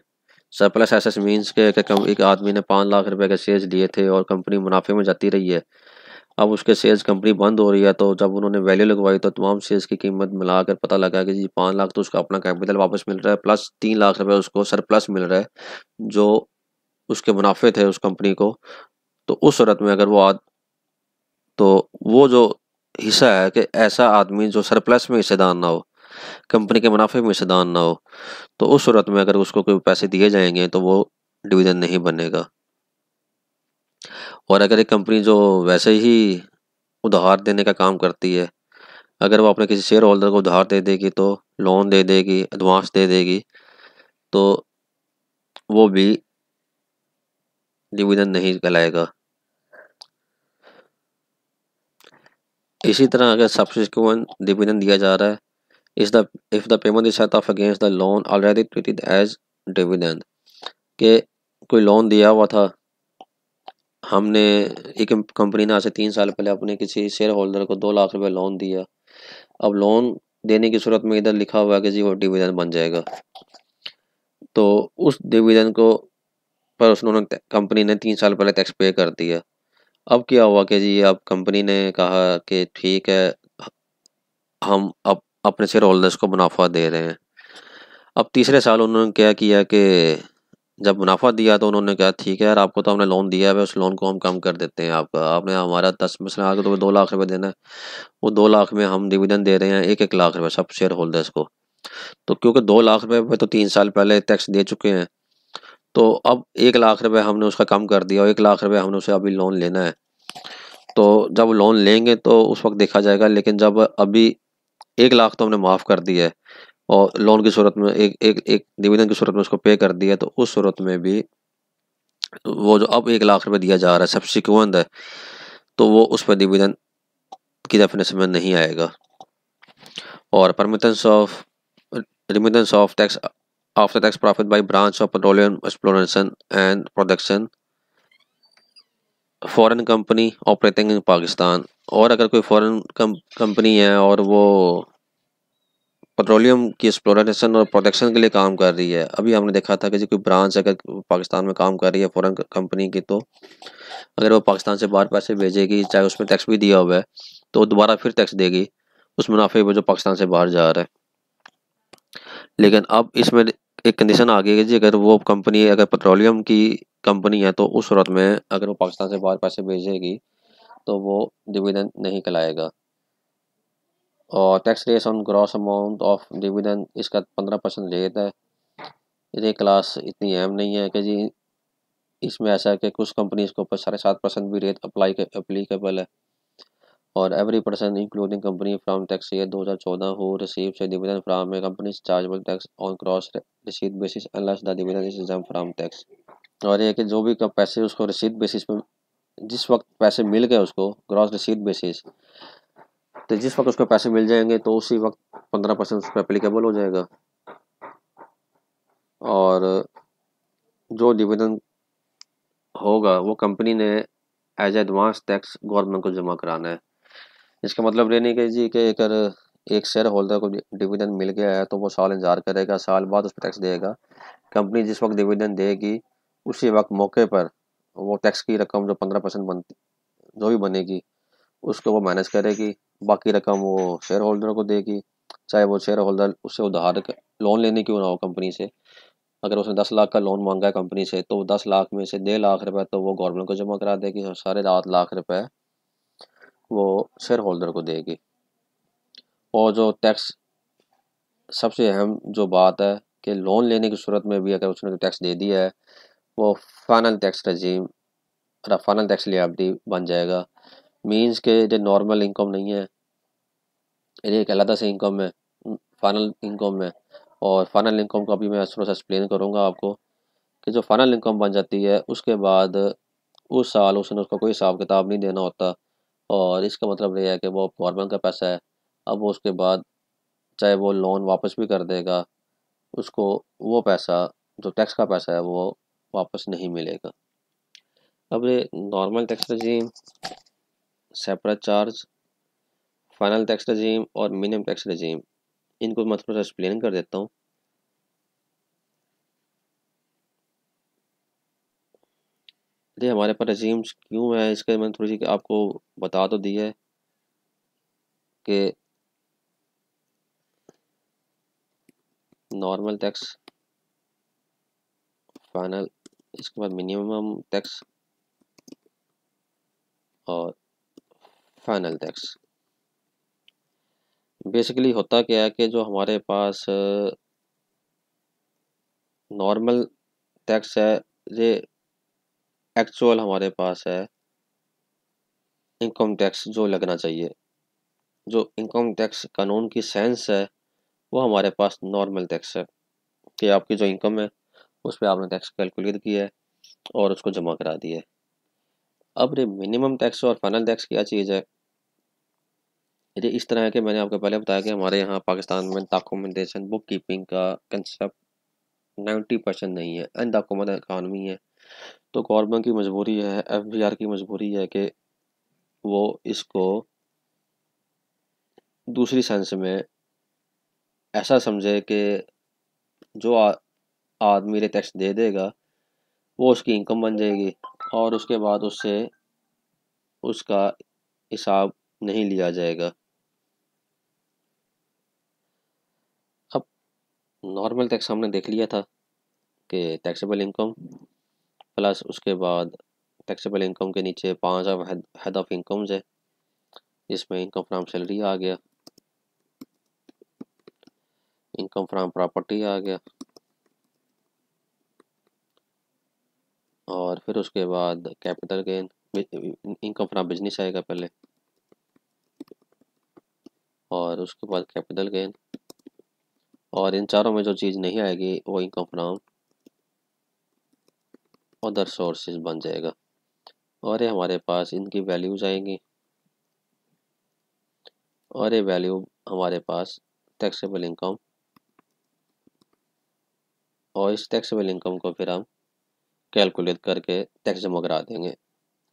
Speaker 1: सरप्लस एसेस मींस के एक आदमी ने पाँच लाख रुपए के सेल्स लिए थे और कंपनी मुनाफे में जाती रही है अब उसके सेल्स कंपनी बंद हो रही है तो जब उन्होंने वैल्यू लगवाई तो तमाम सेल्स की कीमत मिलाकर पता लगा कि जी पाँच लाख तो उसका अपना कैपिटल वापस मिल रहा है प्लस तीन लाख रुपये उसको सरप्लस मिल रहा है जो उसके मुनाफे थे उस कंपनी को तो उस सूरत में अगर वो आद तो वो जो हिस्सा है कि ऐसा आदमी जो सरप्लस में हिस्सेदान ना हो कंपनी के मुनाफे में हिस्सेदान ना हो तो उस सूरत में अगर उसको कोई पैसे दिए जाएंगे तो वो डिवीज़न नहीं बनेगा और अगर एक कंपनी जो वैसे ही उधार देने का काम करती है अगर वो अपने किसी शेयर होल्डर को उधार दे देगी तो लोन दे देगी एडवांस दे देगी तो वो भी डिवीज़न नहीं कहलाएगा इसी तरह अगर सब्सिक्वेंट डिवीज़न दिया जा रहा है इस the if the payment is set off against the loan already treated as dividend के कोई लोन दिया हुआ था हमने एक कंपनी ने आज से तीन साल पहले अपने किसी शेयर होल्डर को दो लाख रुपए लोन दिया अब लोन देने की सूरत में इधर लिखा हुआ है कि जी वो डिविडेंड बन जाएगा तो उस डिविडेंड को पर उन्होंने कंपनी ने तीन साल पहले टैक्स पे कर दिया अब क्या हुआ कि जी अब कंपनी ने कहा कि ठीक है हम अब अपने शेयर होल्डर्स को मुनाफा दे रहे हैं अब तीसरे साल उन्होंने क्या किया कि जब मुनाफा दिया तो उन्होंने कहा ठीक है यार आपको तो हमने लोन दिया है उस लोन को हम कम कर देते हैं आपका आपने हमारा दस मसला आगे तो दो लाख रुपये देना है वो दो लाख में हम डिविडेंड दे रहे हैं एक एक लाख रुपये सब शेयर होल्डर्स को तो क्योंकि दो लाख रुपये तो तीन साल पहले टैक्स दे चुके हैं तो अब एक लाख रुपए हमने उसका कम कर दिया और एक लाख रुपए हमने उसे अभी लोन लेना है तो जब लोन लेंगे तो उस वक्त देखा जाएगा लेकिन जब अभी एक लाख तो हमने माफ़ कर दिया है और लोन की सूरत में एक एक एक निवेदन की सूरत में उसको पे कर दिया तो उस सूरत में भी वो जो अब एक लाख रुपये दिया जा रहा है सब्सिक्वेंट है तो वो उस पर निवेदन की डेफिनेशन में नहीं आएगा और permittance of remittance of tax after-tax profit by branch of petroleum exploration and production foreign company operating in Pakistan और अगर कोई फॉरेन कंपनी है और वो पेट्रोलियम की एक्सप्लोरेशन और प्रोटेक्शन के लिए काम कर रही है अभी हमने देखा था कि जो कोई ब्रांच अगर पाकिस्तान में काम कर रही है फॉरेन कंपनी की तो अगर वो पाकिस्तान से बाहर पैसे भेजेगी चाहे उसमें टैक्स भी दिया हुआ है तो दोबारा फिर टैक्स देगी उस मुनाफे पर जो पाकिस्तान से बाहर जा रहा है लेकिन अब इसमें एक कंडीशन आ गई है जी अगर वो कंपनी अगर पेट्रोलियम की कंपनी है तो उस सूरत में अगर वो पाकिस्तान से बाहर पैसे भेजेगी तो वो डिविडेंड नहीं कलाएगा और tax rates on gross amount of dividend इसका पंद्रह परसेंट रेट है ये क्लास इतनी अहम नहीं है कि जी इसमें ऐसा है कि कुछ कंपनीज के ऊपर साढ़े सात परसेंट भी रेट अप्लाई अप्लीकेबल है और every person including company from tax year 2014 who receives dividend from a company chargeable tax on gross receipt basis unless the dividend is exempt from tax और ये कि जो भी पैसे उसको रिसीट बेसिस पे जिस वक्त पैसे मिल गए उसको क्रॉस रिसीट बेसिस तो जिस वक्त उसको पैसे मिल जाएंगे तो उसी वक्त पंद्रह परसेंट उस पर अप्लीकेबल हो जाएगा और जो डिविडेंड होगा वो कंपनी ने एज एडवांस टैक्स गवर्नमेंट को जमा कराना है इसका मतलब ये नहीं कि जी कि अगर एक शेयर होल्डर को डिविडेंड मिल गया है तो वो साल इंतजार करेगा साल बाद उस पर टैक्स देगा कंपनी जिस वक्त डिविडेंड देगी उसी वक्त मौके पर वो टैक्स की रकम जो पंद्रह परसेंट बनती जो भी बनेगी उसको वो मैनेज करेगी बाकी रकम वो शेयर होल्डर को देगी चाहे वो शेयर होल्डर उससे उधार लोन लेने क्यों ना हो कंपनी से अगर उसने दस लाख का लोन मांगा है कंपनी से तो दस लाख में से डेढ़ लाख रुपए तो वो गवर्नमेंट को जमा करा देगी सारे साढ़े लाख रुपए वो शेयर होल्डर को देगी और जो टैक्स सबसे अहम जो बात है कि लोन लेने की सूरत में भी अगर उसने टैक्स तो दे दिया है वो final tax regime final tax लिया बन जाएगा मींस के जो नॉर्मल इनकम नहीं है ये एक अलहदा से इनकम है फाइनल इनकम है और फाइनल इनकम का भी मैं थोड़ा सा एक्सप्लेन करूँगा आपको कि जो फाइनल इनकम बन जाती है उसके बाद उस साल उसने उसका कोई हिसाब किताब नहीं देना होता और इसका मतलब ये है कि वो गवर्नमेंट का पैसा है अब वो उसके बाद चाहे वो लोन वापस भी कर देगा उसको वो पैसा जो टैक्स का पैसा है वो वापस नहीं मिलेगा अब ये normal tax regime separate charge final tax regime और मिनिमम टैक्स रजीम इनको मैं थोड़ा सा एक्सप्लेन कर देता हूँ इसलिए हमारे पास रजीम्स क्यों है इसके मैंने थोड़ी सी आपको बता तो दी है कि नॉर्मल टैक्स फाइनल इसके बाद मिनिमम टैक्स और फाइनल टैक्स बेसिकली होता क्या है कि जो हमारे पास नॉर्मल टैक्स है ये एक्चुअल हमारे पास है इनकम टैक्स जो लगना चाहिए जो इनकम टैक्स कानून की सेंस है वो हमारे पास नॉर्मल टैक्स है कि आपकी जो इनकम है उस पर आपने टैक्स कैलकुलेट किया है और उसको जमा करा दिया है अब ये मिनिमम टैक्स और फाइनल टैक्स क्या चीज़ है ये इस तरह है कि मैंने आपको पहले बताया कि हमारे यहाँ पाकिस्तान में डॉक्यूमेंटेशन बुक कीपिंग का कंसेप्ट नाइन्टी परसेंट नहीं है अनडॉक्यूमेंट इकानमी है तो कॉर्मा की मजबूरी है एफ की मजबूरी है कि वो इसको दूसरी सेंस में ऐसा समझे कि जो आदमी रे टैक्स दे देगा वो उसकी इनकम बन जाएगी और उसके बाद उससे उसका हिसाब नहीं लिया जाएगा अब नॉर्मल टैक्स हमने देख लिया था कि टैक्सेबल इनकम प्लस उसके बाद टैक्सेबल इनकम के नीचे पाँच ऑफ हेड ऑफ इनकम्स है जिसमें इनकम फ्राम सैलरी आ गया इनकम फ्राम प्रॉपर्टी आ गया और फिर उसके बाद capital gain income from business आएगा पहले और उसके बाद कैपिटल गेन और इन चारों में जो चीज़ नहीं आएगी वो इनकम फ्राम अदर सोर्सेज बन जाएगा और ये हमारे पास इनकी वैल्यूज आएंगी और ये वैल्यू हमारे पास टैक्सेबल इनकम और इस टैक्सेबल इनकम को फिर हम कैलकुलेट करके टैक्स जमा करा देंगे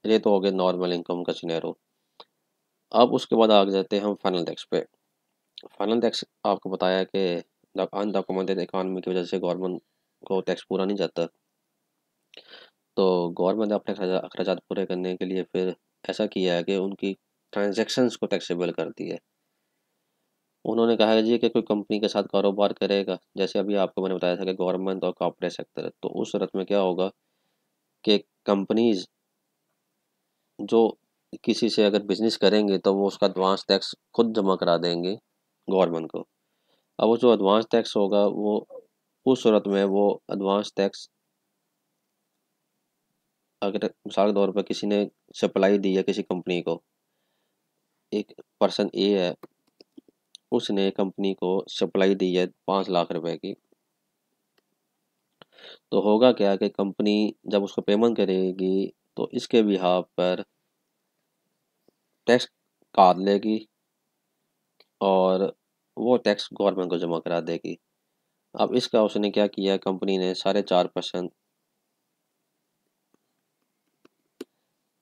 Speaker 1: ये तो हो गया नॉर्मल इनकम का सिनेरो अब उसके बाद आ जाते हैं हम फाइनल टैक्स पे फाइनल टैक्स आपको बताया कि अनडॉक्यूमेंटेड इकानमी की वजह से गवर्नमेंट को टैक्स पूरा नहीं जाता तो गवर्नमेंट ने अपने अखराज पूरे करने के लिए फिर ऐसा किया है कि उनकी ट्रांजेक्शन को टैक्सेबल कर दिया है उन्होंने कहा है जी कि कोई कंपनी के साथ कारोबार करेगा जैसे अभी आपको मैंने बताया था कि गवर्नमेंट और कॉपरेट सेक्टर तो उस सूरत में क्या होगा कि कंपनीज जो किसी से अगर बिजनेस करेंगे तो वो उसका एडवांस टैक्स खुद जमा करा देंगे गवर्नमेंट को अब वो जो एडवांस टैक्स होगा वो उस सूरत में वो एडवांस टैक्स अगर मिसाल के तौर पर किसी ने सप्लाई दी है किसी कंपनी को एक पर्सन ए है उसने कंपनी को सप्लाई दी है पाँच लाख रुपए की तो होगा क्या कि कंपनी जब उसको पेमेंट करेगी तो इसके बिहाव पर टैक्स काट लेगी और वो टैक्स गवर्नमेंट को जमा करा देगी अब इसका उसने क्या किया कंपनी ने साढ़े चार परसेंट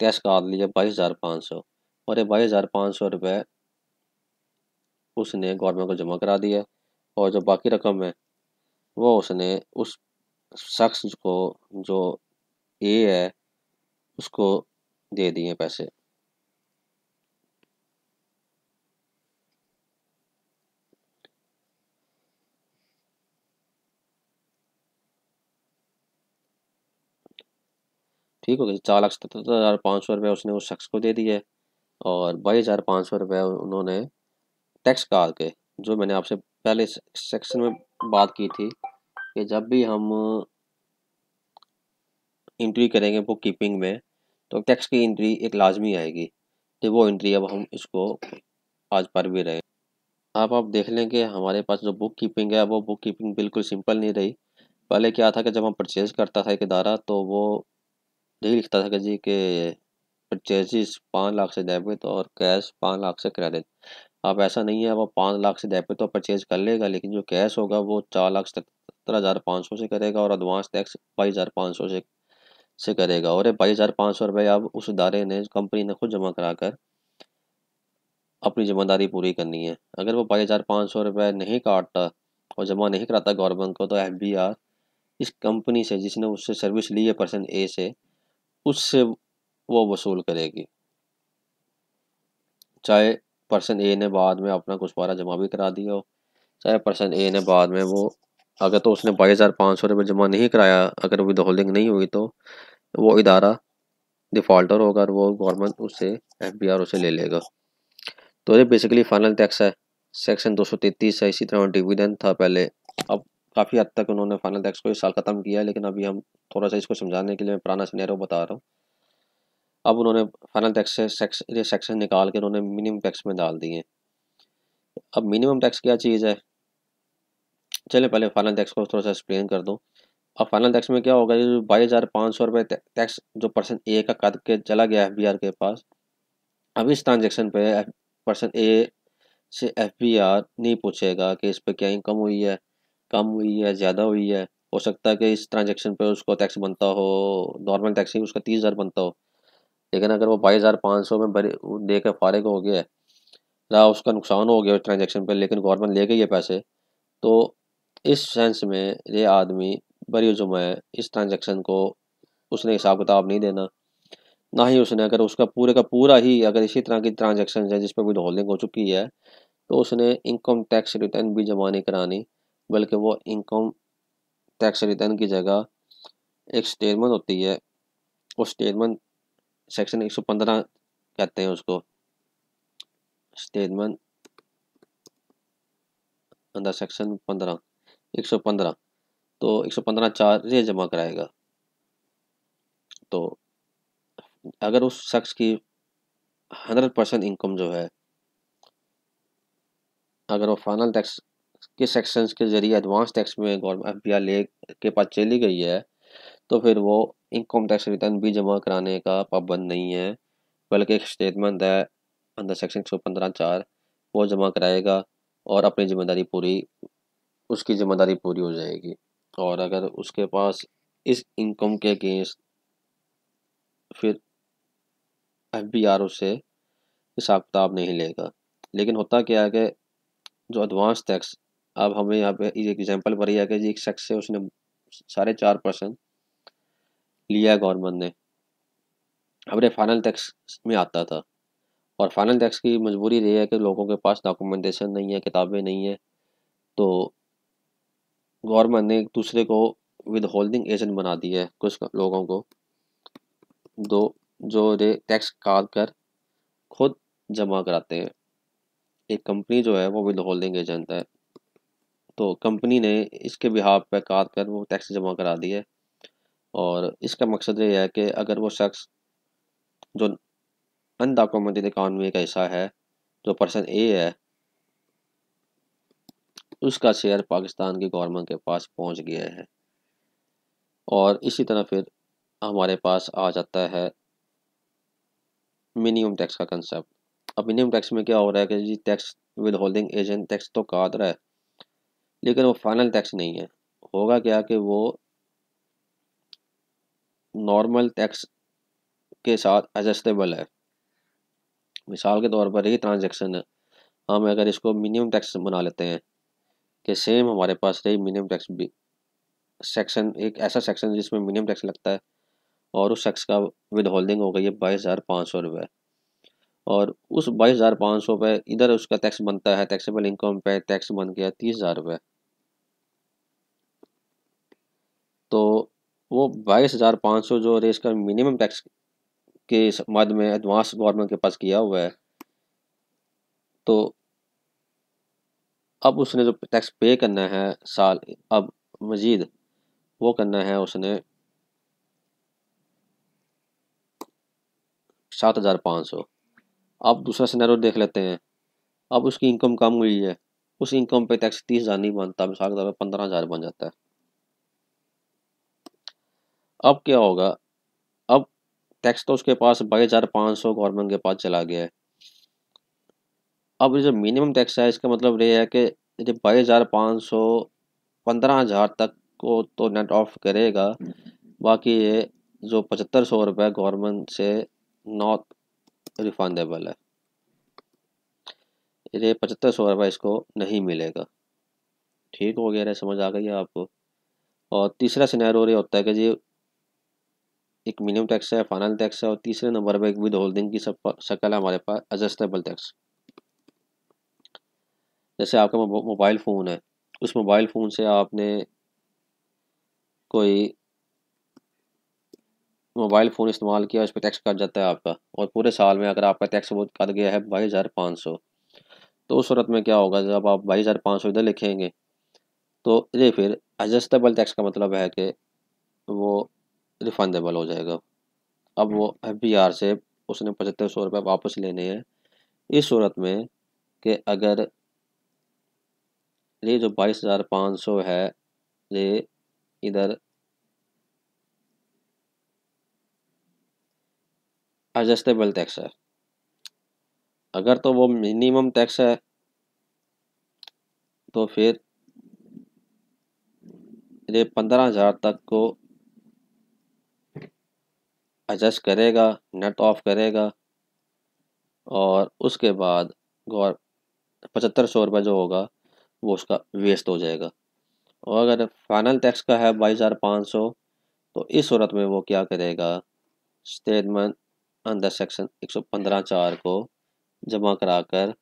Speaker 1: टैक्स का लिया बाईस हज़ार पाँच सौ और ये बाईस हज़ार पाँच सौ रुपये उसने गवर्नमेंट को जमा करा दिया और जो बाकी रकम है वो उसने उस शख्स को जो ए है उसको दे दिए पैसे ठीक हो गया चार लाख सतहत्तर तो हज़ार पाँच सौ रुपये उसने उस शख्स को दे दिए और बाईस हज़ार पाँच सौ रुपये उन्होंने टैक्स कार के जो मैंने आपसे पहले सेक्शन में बात की थी कि जब भी हम इंट्री करेंगे बुक कीपिंग में तो टैक्स की इंट्री एक लाजमी आएगी तो वो इंट्री अब हम इसको आज पर भी रहे आप आप देख लें कि हमारे पास जो बुक कीपिंग है वो बुक कीपिंग बिल्कुल सिंपल नहीं रही पहले क्या था कि जब हम परचेज़ करता था एक इदारा तो वो यही लिखता था कि जी के परचेजिस पाँच लाख से डेबिट तो और कैश पाँच लाख से क्रेडिट अब ऐसा नहीं है वो पाँच लाख से डेबिट तो परचेज कर लेगा लेकिन जो कैश होगा वो चार लाख सत्तर हज़ार पाँच सौ से करेगा और एडवांस टैक्स बाईस हज़ार पाँच सौ से से करेगा और बाईस हज़ार पाँच सौ रुपये अब उस इदारे ने कंपनी ने खुद जमा करा कर अपनी जिम्मेदारी पूरी करनी है अगर वो बाईस हज़ार पाँच सौ रुपये नहीं काटता और जमा नहीं कराता गवर्नमेंट को तो एफ बी आर इस कंपनी से जिसने उससे सर्विस ली है पर्सन ए से उससे वो वसूल करेगी चाहे पर्सन ए ने बाद में अपना कुछ पारा जमा भी करा दिया हो चाहे पर्सन ए ने बाद में वो अगर तो उसने बाईस हज़ार पाँच सौ रुपये जमा नहीं कराया अगर विद होल्डिंग नहीं हुई तो वो इदारा डिफ़ॉल्टर होगा और वो गवर्नमेंट उससे एफ बी आर उसे ले लेगा तो ये बेसिकली फाइनल टैक्स है सेक्शन दो सौ तैतीस है इसी तरह डिविडेंड था पहले अब काफ़ी हद तक उन्होंने फाइनल एक्स को इस साल ख़त्म किया है लेकिन अभी हम थोड़ा सा इसको समझाने के लिए मैं पुराना सिनेरो बता रहा हूँ अब उन्होंने फाइनल टैक्स से सेक्स ये सेक्शन निकाल के उन्होंने मिनिमम टैक्स में डाल दिए अब मिनिमम टैक्स क्या चीज़ है चलिए पहले फाइनल टैक्स को थोड़ा सा एक्सप्लेन कर दूँ अब फाइनल टैक्स में क्या होगा जो बाईस हज़ार पाँच सौ रुपये टैक्स जो पर्सन ए का कद के चला गया एफ बी आर के पास अब इस ट्रांजेक्शन पे पर्सन ए से एफ बी आर नहीं पूछेगा कि इस पर क्या इनकम हुई है कम हुई है ज़्यादा हुई है हो सकता है कि इस ट्रांजेक्शन पर उसको टैक्स बनता हो नॉर्मल टैक्स ही उसका तीस हज़ार बनता हो लेकिन अगर वो बाईस हज़ार पाँच सौ में बड़े दे कर फारग हो गया या ना उसका नुकसान हो गया उस ट्रांजेक्शन पर लेकिन गवर्नमेंट ले गई है पैसे तो इस सेंस में ये आदमी बरी जुमा है इस ट्रांजेक्शन को उसने हिसाब किताब नहीं देना ना ही उसने अगर उसका पूरे का पूरा ही अगर इसी तरह की ट्रांजेक्शन है जिस पर कोई होल्डिंग हो चुकी है तो उसने इनकम टैक्स रिटर्न भी जमा नहीं करानी बल्कि वो इनकम टैक्स रिटर्न की जगह एक स्टेटमेंट होती है उस स्टेटमेंट सेक्शन 115 कहते हैं उसको स्टेटमेंट अंदर सेक्शन 15 115 तो 115 ये जमा कराएगा तो अगर उस शख्स की 100 परसेंट इनकम जो है अगर वो फाइनल टैक्स के सेक्शंस के जरिए एडवांस टैक्स में गवर्नमेंट एफ ले के पास चली गई है तो फिर वो इनकम टैक्स रिटर्न भी जमा कराने का पाबंद नहीं है बल्कि एक स्टेटमेंट है अंदर सेक्शन एक सौ पंद्रह चार वो जमा कराएगा और अपनी जिम्मेदारी पूरी उसकी जिम्मेदारी पूरी हो जाएगी और अगर उसके पास इस इनकम के अगेंस्ट फिर एफ बी आर उसे हिसाब किताब नहीं लेगा लेकिन होता क्या है कि जो एडवांस टैक्स अब हमें यहाँ पे एक एग्जाम्पल पर आ गया जी एक शख्स है उसने साढ़े चार परसेंट लिया गवर्नमेंट ने अब ये फाइनल टैक्स में आता था और फाइनल टैक्स की मजबूरी रही है कि लोगों के पास डॉक्यूमेंटेशन नहीं है किताबें नहीं है तो गवर्नमेंट ने एक दूसरे को विद होल्डिंग एजेंट बना दिया है कुछ लोगों को दो जो रे टैक्स काट कर खुद जमा कराते हैं एक कंपनी जो है वो विद होल्डिंग एजेंट है तो कंपनी ने इसके बिहाव पर काट कर वो टैक्स जमा करा दिए और इसका मकसद ये है कि अगर वो शख्स जो अनडॉक्यूमेंटेड इकानमी का हिस्सा है जो पर्सन ए है उसका शेयर पाकिस्तान की गवर्नमेंट के पास पहुंच गया है और इसी तरह फिर हमारे पास आ जाता है मिनिमम टैक्स का कंसेप्ट अब मिनिमम टैक्स में क्या हो रहा है कि जी tax withholding agent tax तो काट रहा है लेकिन वो फाइनल टैक्स नहीं है होगा क्या कि वो नॉर्मल टैक्स के साथ एडजस्टेबल है मिसाल के तौर पर ये ट्रांजेक्शन है हम अगर इसको मिनिमम टैक्स बना लेते हैं कि सेम हमारे पास रही मिनिमम टैक्स भी सेक्शन एक ऐसा सेक्शन जिसमें मिनिमम टैक्स लगता है और उस शख्स का विद होल्डिंग हो गई है बाईस हज़ार पाँच सौ रुपये और उस बाईस हज़ार पाँच सौ रुपये इधर उसका टैक्स बनता है टैक्सेबल इनकम पे टैक्स बन गया तीस हज़ार रुपये तो वो बाईस हज़ार पाँच सौ जो रेस का मिनिमम टैक्स के मद में एडवांस गवर्नमेंट के पास किया हुआ है तो अब उसने जो टैक्स पे करना है साल अब मज़ीद वो करना है उसने सात हज़ार पाँच सौ अब दूसरा सिनेरियो देख लेते हैं अब उसकी इनकम कम हुई है उस इनकम पे टैक्स तीस हज़ार नहीं बनता मिसाल के तौर पर पंद्रह हज़ार बन जाता है अब क्या होगा अब टैक्स तो उसके पास बाईस हज़ार पाँच सौ गवर्नमेंट के पास चला गया है अब जो मिनिमम टैक्स है इसका मतलब ये है कि ये बाईस हज़ार पाँच सौ पंद्रह हज़ार तक को तो नेट ऑफ करेगा बाकी ये जो पचहत्तर सौ रुपये गवर्नमेंट से नॉट रिफंडेबल है ये पचहत्तर सौ रुपये इसको नहीं मिलेगा ठीक हो गया समझ आ गई आपको और तीसरा सिनेरियो ये होता है कि जी एक मिनिमम टैक्स है फाइनल टैक्स है और तीसरे नंबर पर एक विद होल्डिंग की शक्ल है हमारे पास एडजस्टेबल टैक्स जैसे आपका मोबाइल फ़ोन है उस मोबाइल फ़ोन से आपने कोई मोबाइल फ़ोन इस्तेमाल किया उस पर टैक्स कट जाता है आपका और पूरे साल में अगर आपका टैक्स वो कट गया है बाईस हज़ार पाँच सौ तो उस सूरत में क्या होगा जब आप बाईस हज़ार पाँच सौ इधर लिखेंगे तो ये फिर एडजस्टेबल टैक्स का मतलब है कि वो रिफंडेबल हो जाएगा अब वो एफ हम्म। से उसने पचहत्तर सौ रुपये वापस लेने हैं इस सूरत में कि अगर ये जो बाईस हज़ार पाँच सौ है ये इधर एडजस्टेबल टैक्स है अगर तो वो मिनिमम टैक्स है तो फिर ये पंद्रह हज़ार तक को एडजस्ट करेगा नट ऑफ करेगा और उसके बाद गौर पचहत्तर सौ रुपये जो होगा वो उसका वेस्ट हो जाएगा और अगर फाइनल टैक्स का है बाईस हज़ार पाँच सौ तो इस सूरत में वो क्या करेगा स्टेटमेंट अंदर सेक्शन एक सौ पंद्रह चार को जमा करा कर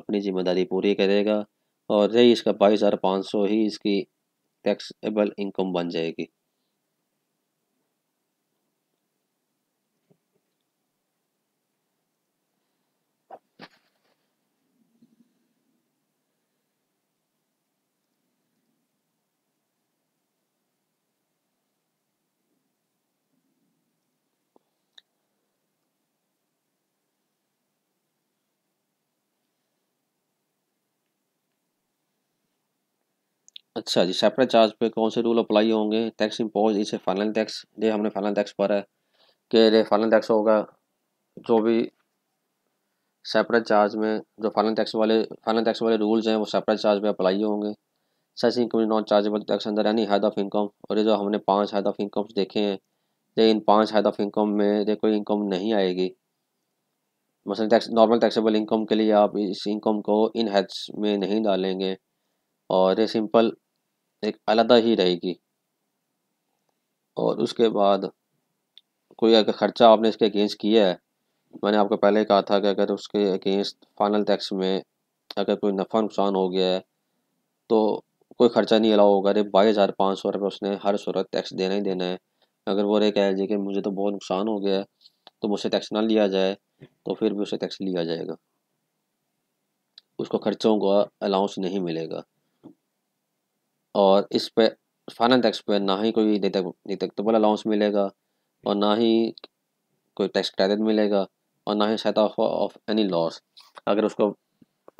Speaker 1: अपनी जिम्मेदारी पूरी करेगा और यही इसका बाईस हज़ार पाँच सौ ही इसकी टैक्सेबल इनकम बन जाएगी अच्छा जी सेपरेट चार्ज पे कौन से रूल अप्लाई होंगे टैक्स इम्पोज इसे फाइनल टैक्स ये हमने फाइनल टैक्स पर है कि ये फाइनल टैक्स होगा जो भी सेपरेट चार्ज में जो फाइनल टैक्स वाले फाइनल टैक्स वाले रूल्स हैं वो सेपरेट चार्ज पे अप्लाई होंगे such income non chargeable tax under any head of income और ये जो हमने पाँच हेड ऑफ इनकम देखे हैं ये इन पाँच हैद ऑफ इनकम में ये कोई इनकम नहीं आएगी मसलन टैक्स नॉर्मल टैक्सेबल इनकम के लिए आप इस इनकम को इन हेड्स में नहीं डालेंगे और ये सिंपल एक अलहदा ही रहेगी और उसके बाद कोई अगर ख़र्चा आपने इसके अगेंस्ट किया है मैंने आपको पहले कहा था कि अगर उसके अगेंस्ट फाइनल टैक्स में अगर कोई नफ़ा नुकसान हो गया है तो कोई ख़र्चा नहीं अलाउ होगा अरे बाईस हज़ार पाँच सौ रुपये उसने हर सूरत टैक्स देना ही देना है अगर वो रे कह जी कि मुझे तो बहुत नुकसान हो गया है तो मुझसे टैक्स ना लिया जाए तो फिर भी उसे टैक्स लिया जाएगा उसको खर्चों का अलाउंस नहीं मिलेगा और इस पे फाइनल टैक्स पे ना ही कोई डिटेक्टेबल अलाउंस मिलेगा और ना ही कोई टैक्स क्रेडिट मिलेगा और ना ही सहायता ऑफ एनी लॉस अगर उसको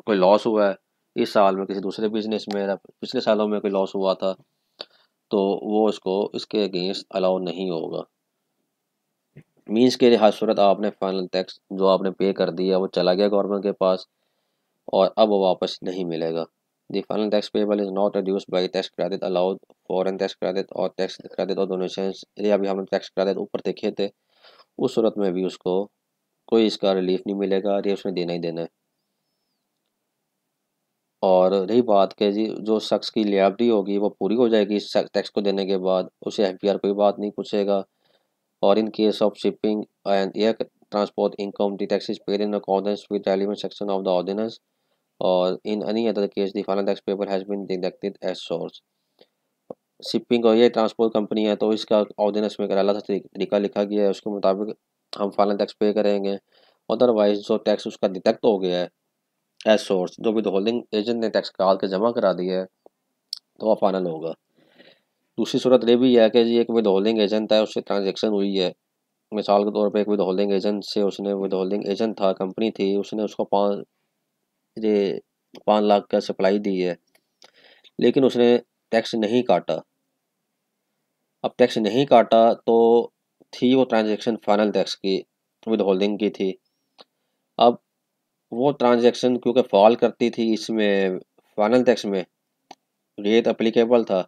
Speaker 1: कोई लॉस हुआ है इस साल में किसी दूसरे बिजनेस में पिछले सालों में कोई लॉस हुआ था तो वो उसको इसके अगेंस्ट अलाउ नहीं होगा मीन्स के हर सूरत आपने फाइनल टैक्स जो आपने पे कर दिया वो चला गया गवर्नमेंट के पास और अब वो वापस नहीं मिलेगा The final tax payable is not reduced by tax credit allowed foreign tax credit or tax credit or donations ये अभी हमने tax credit ऊपर देखे थे उस सूरत में भी उसको कोई इसका relief नहीं मिलेगा ये उसने देना ही देना है और रही बात के जी जो शख्स की लियाबिलिटी होगी वो पूरी हो जाएगी टैक्स को देने के बाद उसे एफ कोई बात नहीं पूछेगा और in case of shipping and air transport income the taxes paid in accordance with element section of the ordinance or in any other case the following tax payable has been deducted as source shipping और ये transport company है तो इसका अवधि में कराला था तरीका लिखा गया है उसके मुताबिक हम फाइनल टैक्स पे करेंगे अदरवाइज जो टैक्स उसका डिटेक्ट हो गया है एज सोर्स जो भी होल्डिंग एजेंट ने टैक्स काल के जमा करा दिया है तो वह फाइनल होगा दूसरी सूरत यह भी है कि जी एक विद होल्डिंग एजेंट है उससे ट्रांजेक्शन हुई है मिसाल के तौर पर एक विद होल्डिंग एजेंट से उसने विद होल्डिंग एजेंट था कंपनी थी उसने उसको पाँच ये पाँच लाख का सप्लाई दी है लेकिन उसने टैक्स नहीं काटा अब टैक्स नहीं काटा तो थी वो ट्रांजैक्शन फाइनल टैक्स की विद होल्डिंग की थी अब वो ट्रांजैक्शन क्योंकि फॉल करती थी इसमें फाइनल टैक्स में रेट अप्लीकेबल था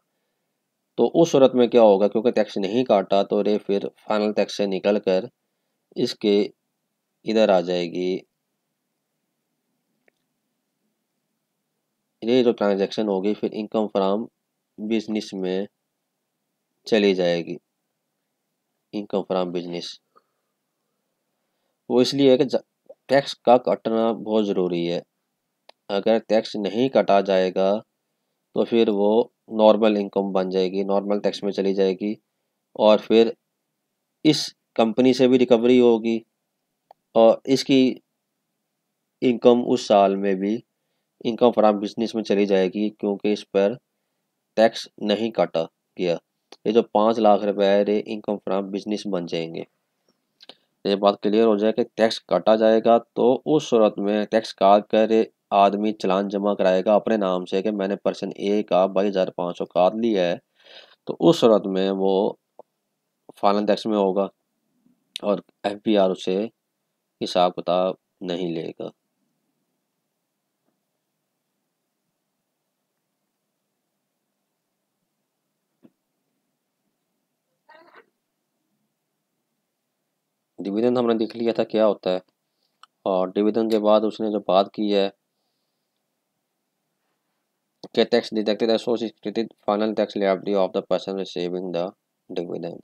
Speaker 1: तो उस सूरत में क्या होगा क्योंकि टैक्स नहीं काटा तो रे फिर फाइनल टैक्स से निकल कर इसके इधर आ जाएगी ये जो ट्रांजैक्शन होगी फिर इनकम फ्राम बिजनेस में चली जाएगी इनकम फ्राम बिजनेस वो इसलिए है कि टैक्स का कटना बहुत ज़रूरी है अगर टैक्स नहीं कटा जाएगा तो फिर वो नॉर्मल इनकम बन जाएगी नॉर्मल टैक्स में चली जाएगी और फिर इस कंपनी से भी रिकवरी होगी और इसकी इनकम उस साल में भी इनकम फ्राम बिजनेस में चली जाएगी क्योंकि इस पर टैक्स नहीं काटा गया ये जो पाँच लाख रुपए है ये इनकम फ्राम बिजनेस बन जाएंगे ये बात क्लियर हो जाए कि टैक्स काटा जाएगा तो उस सूरत में टैक्स काट कर आदमी चलान जमा कराएगा अपने नाम से कि मैंने पर्सन ए का बाईस हज़ार पाँच सौ काट लिया है तो उस सूरत में वो फालन टैक्स में होगा और एफ बी आर उसे हिसाब किताब नहीं लेगा डिविडेंड हमने देख लिया था क्या होता है और डिविडेंड के बाद उसने जो बात की है कि tax detected associated final tax liability of the person receiving the dividend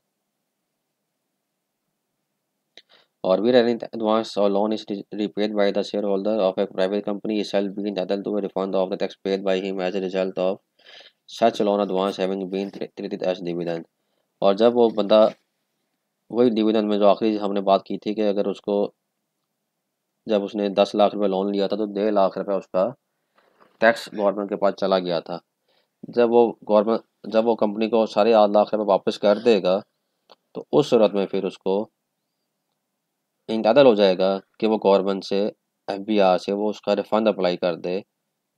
Speaker 1: और भी रेनिंग एडवांस और loan is repaid by the shareholder of a private company is sell been addle to refund of the tax paid by him as a result of such loan advance having been treated as dividend और जब वो बंदा वही dividend में जो आखिरी हमने बात की थी कि अगर उसको जब उसने दस लाख रुपए लोन लिया था तो डेढ़ लाख रुपए उसका टैक्स गवर्नमेंट के पास चला गया था जब वो गवर्नमेंट जब वो कंपनी को साढ़े आठ लाख रुपए वापस कर देगा तो उस सूरत में फिर उसको इंटादल हो जाएगा कि वो गवर्नमेंट से एफ बी आर से वो उसका रिफंड अप्लाई कर दे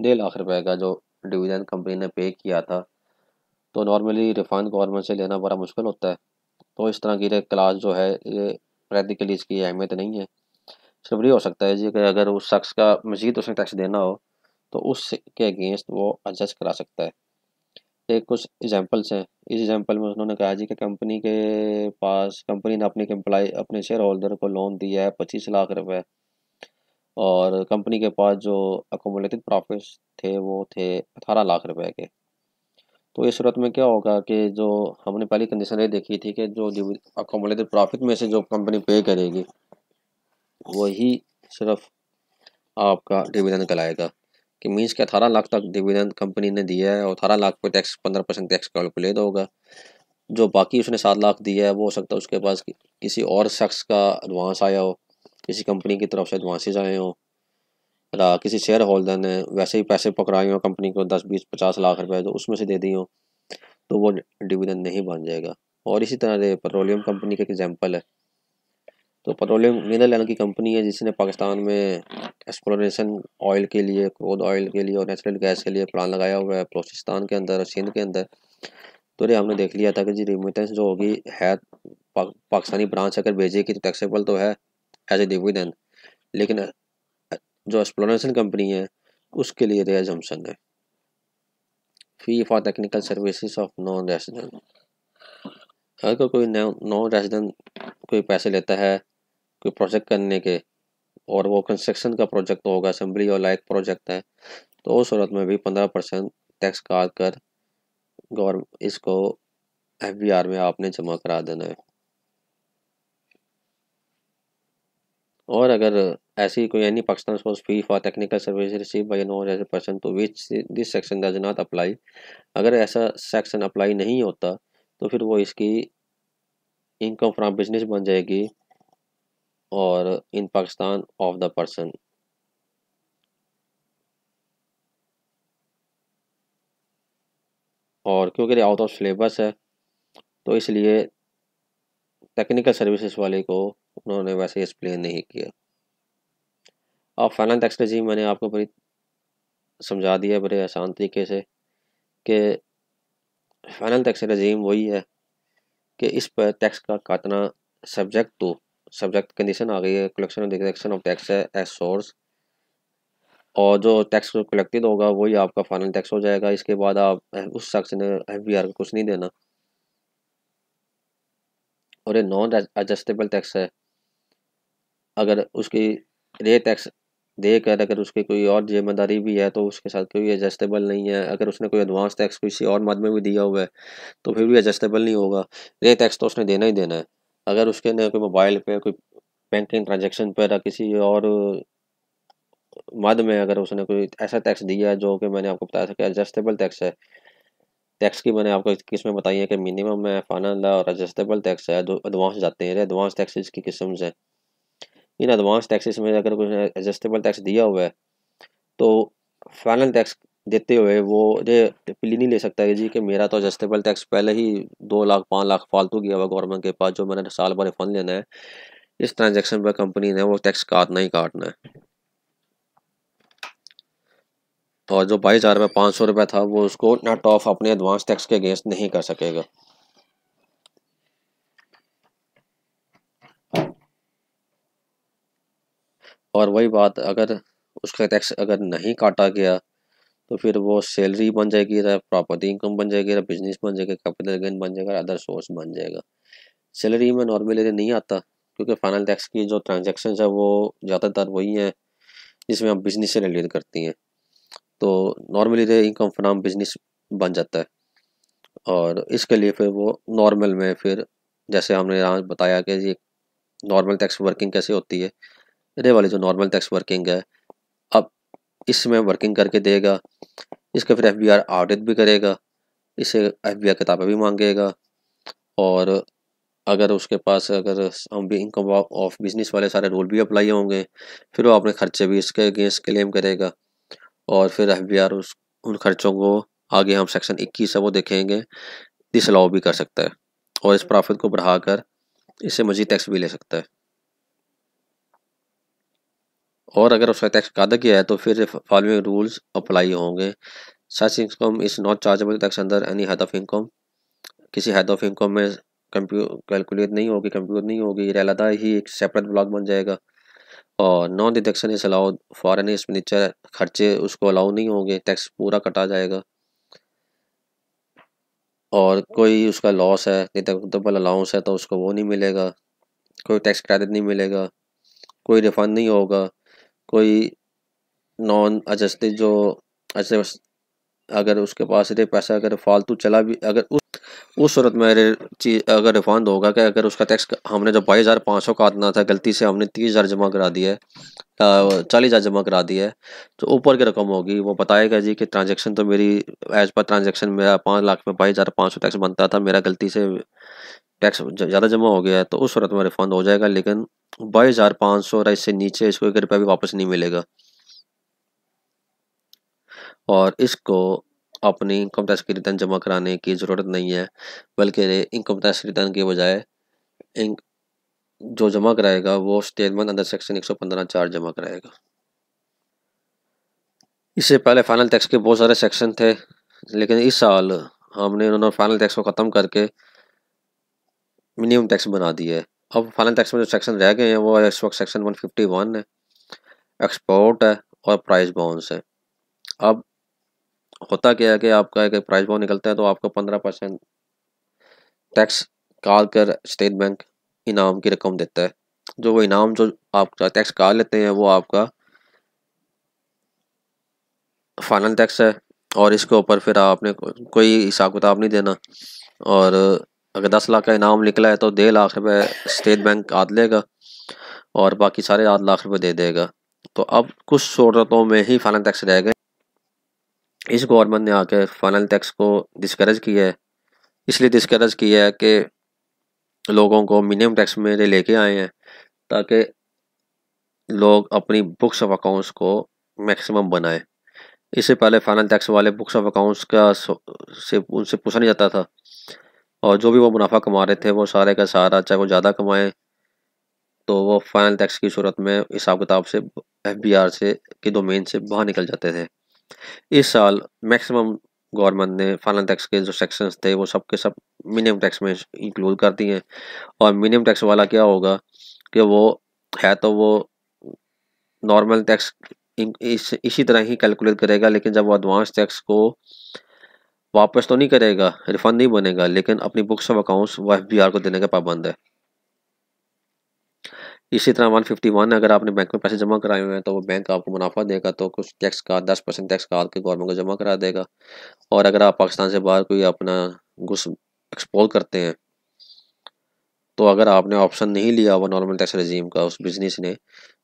Speaker 1: डेढ़ लाख रुपए का जो डिविडेंड कंपनी ने पे किया था तो नॉर्मली रिफंड गवर्नमेंट से लेना बड़ा मुश्किल होता है तो इस तरह की क्लास जो है ये प्रैक्टिकली इसकी अहमियत नहीं है सिर्फ ये हो सकता है जी कि अगर उस शख्स का मजीद उसने टैक्स देना हो तो उसके अगेंस्ट वो एडजस्ट करा सकता है एक कुछ एग्जाम्पल्स हैं इस एग्ज़ाम्पल में उन्होंने कहा जी कि कंपनी के पास कंपनी ने अपने एम्प्लाई अपने शेयर होल्डर को लोन दिया है पच्चीस लाख रुपए और कंपनी के पास जो अकोमोलेटेड प्रॉफिट थे वो थे अठारह लाख रुपए के तो इस सूरत में क्या होगा कि जो हमने पहली कंडीशन ये देखी थी कि जो अकोमोडेटेड प्रॉफिट में से जो कंपनी पे करेगी वही सिर्फ आपका डिविडेंड कलाएगा कि मीन्स के अठारह लाख तक डिविडेंड कंपनी ने दिया है और अठारह लाख पे टैक्स पंद्रह परसेंट टैक्स कैलकुलेट होगा जो बाकी उसने सात लाख दिया है वो हो सकता है उसके पास कि, किसी और शख्स का एडवांस आया हो किसी कंपनी की तरफ से एडवांसेज आए हों किसी शेयर होल्डर ने वैसे ही पैसे पकड़ाए हों कंपनी को दस बीस पचास लाख रुपए तो उसमें से दे दी हों तो वो डिविडेंड नहीं बन जाएगा और इसी तरह से पेट्रोलियम कंपनी का एक एग्जाम्पल है तो पेट्रोलियम लैंड की कंपनी है जिसने पाकिस्तान में एक्सप्लोरेशन ऑयल के लिए क्रोद ऑयल के लिए और नेचुरल गैस के लिए प्लान लगाया हुआ है बलोचिस्तान के अंदर और सिंध के अंदर तो ये हमने देख लिया था कि जी रिमिटेंस जो होगी है पा, पाकिस्तानी ब्रांच अगर भेजेगी तो टैक्सेबल तो है एज ए डिविडेंड लेकिन जो एक्सप्लोरेशन कंपनी है उसके लिए रिया जमसन है fee for technical services of non resident अगर कोई नॉन रेजिडेंट कोई पैसे लेता है कोई प्रोजेक्ट करने के और वो कंस्ट्रक्शन का प्रोजेक्ट होगा असम्बली और लाइक प्रोजेक्ट है तो उस सूरत में भी पंद्रह परसेंट टैक्स काट कर गवर्नमेंट इसको एफ बी आर में आपने जमा करा देना है और अगर any Pakistan Pakistan fee for technical service receive by no as a person to which this section does not apply अगर ऐसा सेक्शन अप्लाई नहीं होता तो फिर वो इसकी इनकम फ्रॉम बिजनेस बन जाएगी और in Pakistan of the person और क्योंकि आउट ऑफ सिलेबस है तो इसलिए टेक्निकल सर्विसेज वाले को उन्होंने वैसे एक्सप्लेन नहीं किया आप फाइनल टैक्स रजीम जी मैंने आपको बड़ी समझा दिया बड़े आसान तरीके से कि फाइनल टैक्स रजीम वही है कि इस पर टैक्स का काटना सब्जेक्ट टू सब्जेक्ट कंडीशन आ गई है कलेक्शन ऑफ ऑफ टैक्स है एज सोर्स और जो टैक्स कलेक्टेड होगा वही आपका फाइनल टैक्स हो जाएगा इसके बाद आप उस शख्स ने एफ बी को कुछ नहीं देना और ये नॉन एडजस्टेबल टैक्स है अगर उसकी रेट टैक्स देख कर अगर उसकी कोई और जिम्मेदारी भी है तो उसके साथ कोई एडजस्टेबल नहीं है अगर उसने कोई एडवांस टैक्स किसी और मद में भी दिया हुआ है तो फिर भी एडजस्टेबल नहीं होगा ये टैक्स तो उसने देना ही देना है अगर उसके ने कोई मोबाइल पे कोई बैंकिंग ट्रांजेक्शन पर किसी और मद में अगर उसने कोई ऐसा टैक्स दिया है जो कि मैंने आपको बताया था कि एडजस्टेबल टैक्स है टैक्स की मैंने आपको किस्में बताई है कि मिनिमम है फाइनल और एडजस्टेबल टैक्स है जो एडवांस जाते हैं एडवांस टैक्सेज की किस्म है इन एडवांस टैक्सेस में अगर कुछ एडजस्टेबल टैक्स दिया हुआ है तो फाइनल टैक्स देते हुए वो ये प्ली नहीं ले सकता है जी कि मेरा तो एडजस्टेबल टैक्स पहले ही दो लाख पाँच लाख फालतू गया हुआ गवर्नमेंट के पास जो मैंने साल भर फंड लेना है इस ट्रांजेक्शन पर कंपनी ने वो टैक्स काटना ही काटना है और तो जो बाईस हज़ार में पाँच सौ रुपये था वो उसको नेट ऑफ अपने एडवांस टैक्स के अगेंस्ट नहीं कर सकेगा और वही बात अगर उसका टैक्स अगर नहीं काटा गया तो फिर वो सैलरी बन जाएगी प्रॉपर्टी इनकम बन जाएगी बिजनेस बन जाएगा कैपिटल गेन बन जाएगा अदर सोर्स बन जाएगा सैलरी में नॉर्मली नहीं आता क्योंकि फाइनल टैक्स की जो ट्रांजेक्शन है वो ज़्यादातर वही हैं जिसमें हम बिजनेस से रिलेट करती हैं तो नॉर्मली इनकम फ्राम बिजनेस बन जाता है और इसके लिए फिर वो नॉर्मल में फिर जैसे हमने यहाँ बताया कि ये नॉर्मल टैक्स वर्किंग कैसे होती है रे वाले जो नॉर्मल टैक्स वर्किंग है अब इसमें वर्किंग करके देगा इसका फिर एफ बी आर ऑडिट भी करेगा इसे एफ बी आर किताबें भी मांगेगा और अगर उसके पास अगर हम भी इनकम ऑफ बिजनेस वाले सारे रूल भी अप्लाई होंगे फिर वो अपने खर्चे भी इसके अगेंस्ट क्लेम करेगा और फिर एफ बी आर उस उन खर्चों को आगे हम सेक्शन इक्कीस है वो देखेंगे डिसअलाउ भी कर सकता है और इस प्रॉफिट को बढ़ाकर इससे मजीद टैक्स भी ले सकता है और अगर उसका टैक्स अदा किया है तो फिर फॉलोइंग रूल्स अप्लाई होंगे such income is not chargeable tax under any head of income किसी हेड ऑफ इनकम में कंप्यू कैलकुलेट नहीं होगी कंप्यूट नहीं होगी अलहदा ही एक सेपरेट ब्लॉक बन जाएगा और non deduction is allowed foreign expenditure खर्चे उसको अलाउ नहीं होंगे टैक्स पूरा कटा जाएगा और कोई उसका लॉस है डिडक्टेबल अलाउंस है तो उसको वो नहीं मिलेगा कोई टैक्स क्रेडिट नहीं मिलेगा कोई रिफंड नहीं होगा कोई नॉन अजस्ते जो ऐसे अगर उसके पास रे पैसा अगर फालतू चला भी अगर उस उस सूरत में चीज़ अगर रिफंड होगा कि अगर उसका टैक्स हमने जो बाईस हज़ार पाँच सौ काटना था गलती से हमने तीस हज़ार जमा करा दिया है चालीस हज़ार जमा करा दिया है तो ऊपर की रकम होगी वो बताएगा जी कि ट्रांजेक्शन तो मेरी एज पर ट्रांजेक्शन मेरा पाँच लाख में बाईस हज़ार पाँच सौ टैक्स बनता था मेरा गलती से टैक्स ज़्यादा जमा हो गया है तो उस सूरत में रिफंड हो जाएगा लेकिन बाईस हज़ार पाँच सौ और इससे नीचे इसको एक रुपया भी वापस नहीं मिलेगा और इसको अपनी इनकम टैक्स की रिटर्न जमा कराने की ज़रूरत नहीं है बल्कि इनकम टैक्स रिटर्न के बजाय जो जमा कराएगा वो स्टेटमेंट अंदर सेक्शन एक सौ पंद्रह चार जमा कराएगा इससे पहले फाइनल टैक्स के बहुत सारे सेक्शन थे लेकिन इस साल हमने उन्होंने फाइनल टैक्स को ख़त्म करके मिनिमम टैक्स बना दिया है अब फाइनल टैक्स में जो सेक्शन रह गए हैं वो इस वक्त सेक्शन 151 है एक्सपोर्ट है और प्राइस बॉन्स है अब होता क्या है कि आपका एक प्राइस बाउंड निकलता है तो आपको पंद्रह परसेंट टैक्स काट कर स्टेट बैंक इनाम की रकम देता है जो वो इनाम जो आपका टैक्स काट लेते हैं वो आपका फाइनल टैक्स है और इसके ऊपर फिर आपने कोई हिसाब किताब नहीं देना और अगर दस लाख का इनाम निकला है तो डेढ़ लाख रुपये स्टेट बैंक आद लेगा और बाकी सारे आठ लाख रुपये दे देगा तो अब कुछ सूरतों में ही फाइनल टैक्स रह गए इस गवर्नमेंट ने आके फाइनल टैक्स को डिस्करेज किया है इसलिए डिस्करेज किया है कि लोगों को मिनिमम टैक्स में लेके आए हैं ताकि लोग अपनी बुक्स ऑफ अकाउंट्स को मैक्सिमम बनाएं इससे पहले फाइनल टैक्स वाले बुक्स ऑफ अकाउंट्स का से उनसे पूछा नहीं जाता था और जो भी वो मुनाफा कमा रहे थे वो सारे का सारा चाहे वो ज़्यादा कमाएँ तो वो फाइनल टैक्स की सूरत में हिसाब किताब से एफ से के डोमेन से बाहर निकल जाते थे इस साल मैक्सिमम गवर्नमेंट ने फाइनल टैक्स के जो सेक्शंस थे वो सब के सब मिनिमम टैक्स में इंक्लूड कर दिए और मिनिमम टैक्स वाला क्या होगा कि वो है तो वो नॉर्मल टैक्स इस इसी तरह ही कैलकुलेट करेगा लेकिन जब वो एडवांस टैक्स को वापस तो नहीं करेगा रिफंड नहीं बनेगा लेकिन अपनी बुक्स ऑफ अकाउंट्स वो एफ को देने का पाबंद है इसी तरह 151 अगर आपने बैंक में पैसे जमा कराए हुए हैं तो वो बैंक आपको मुनाफा देगा तो कुछ टैक्स का दस परसेंट टैक्स का आपके गवर्नमेंट को जमा करा देगा और अगर आप पाकिस्तान से बाहर कोई अपना घुस एक्सपोर्ट करते हैं तो अगर आपने ऑप्शन नहीं लिया वो नॉर्मल टैक्स रजीम का उस बिजनेस ने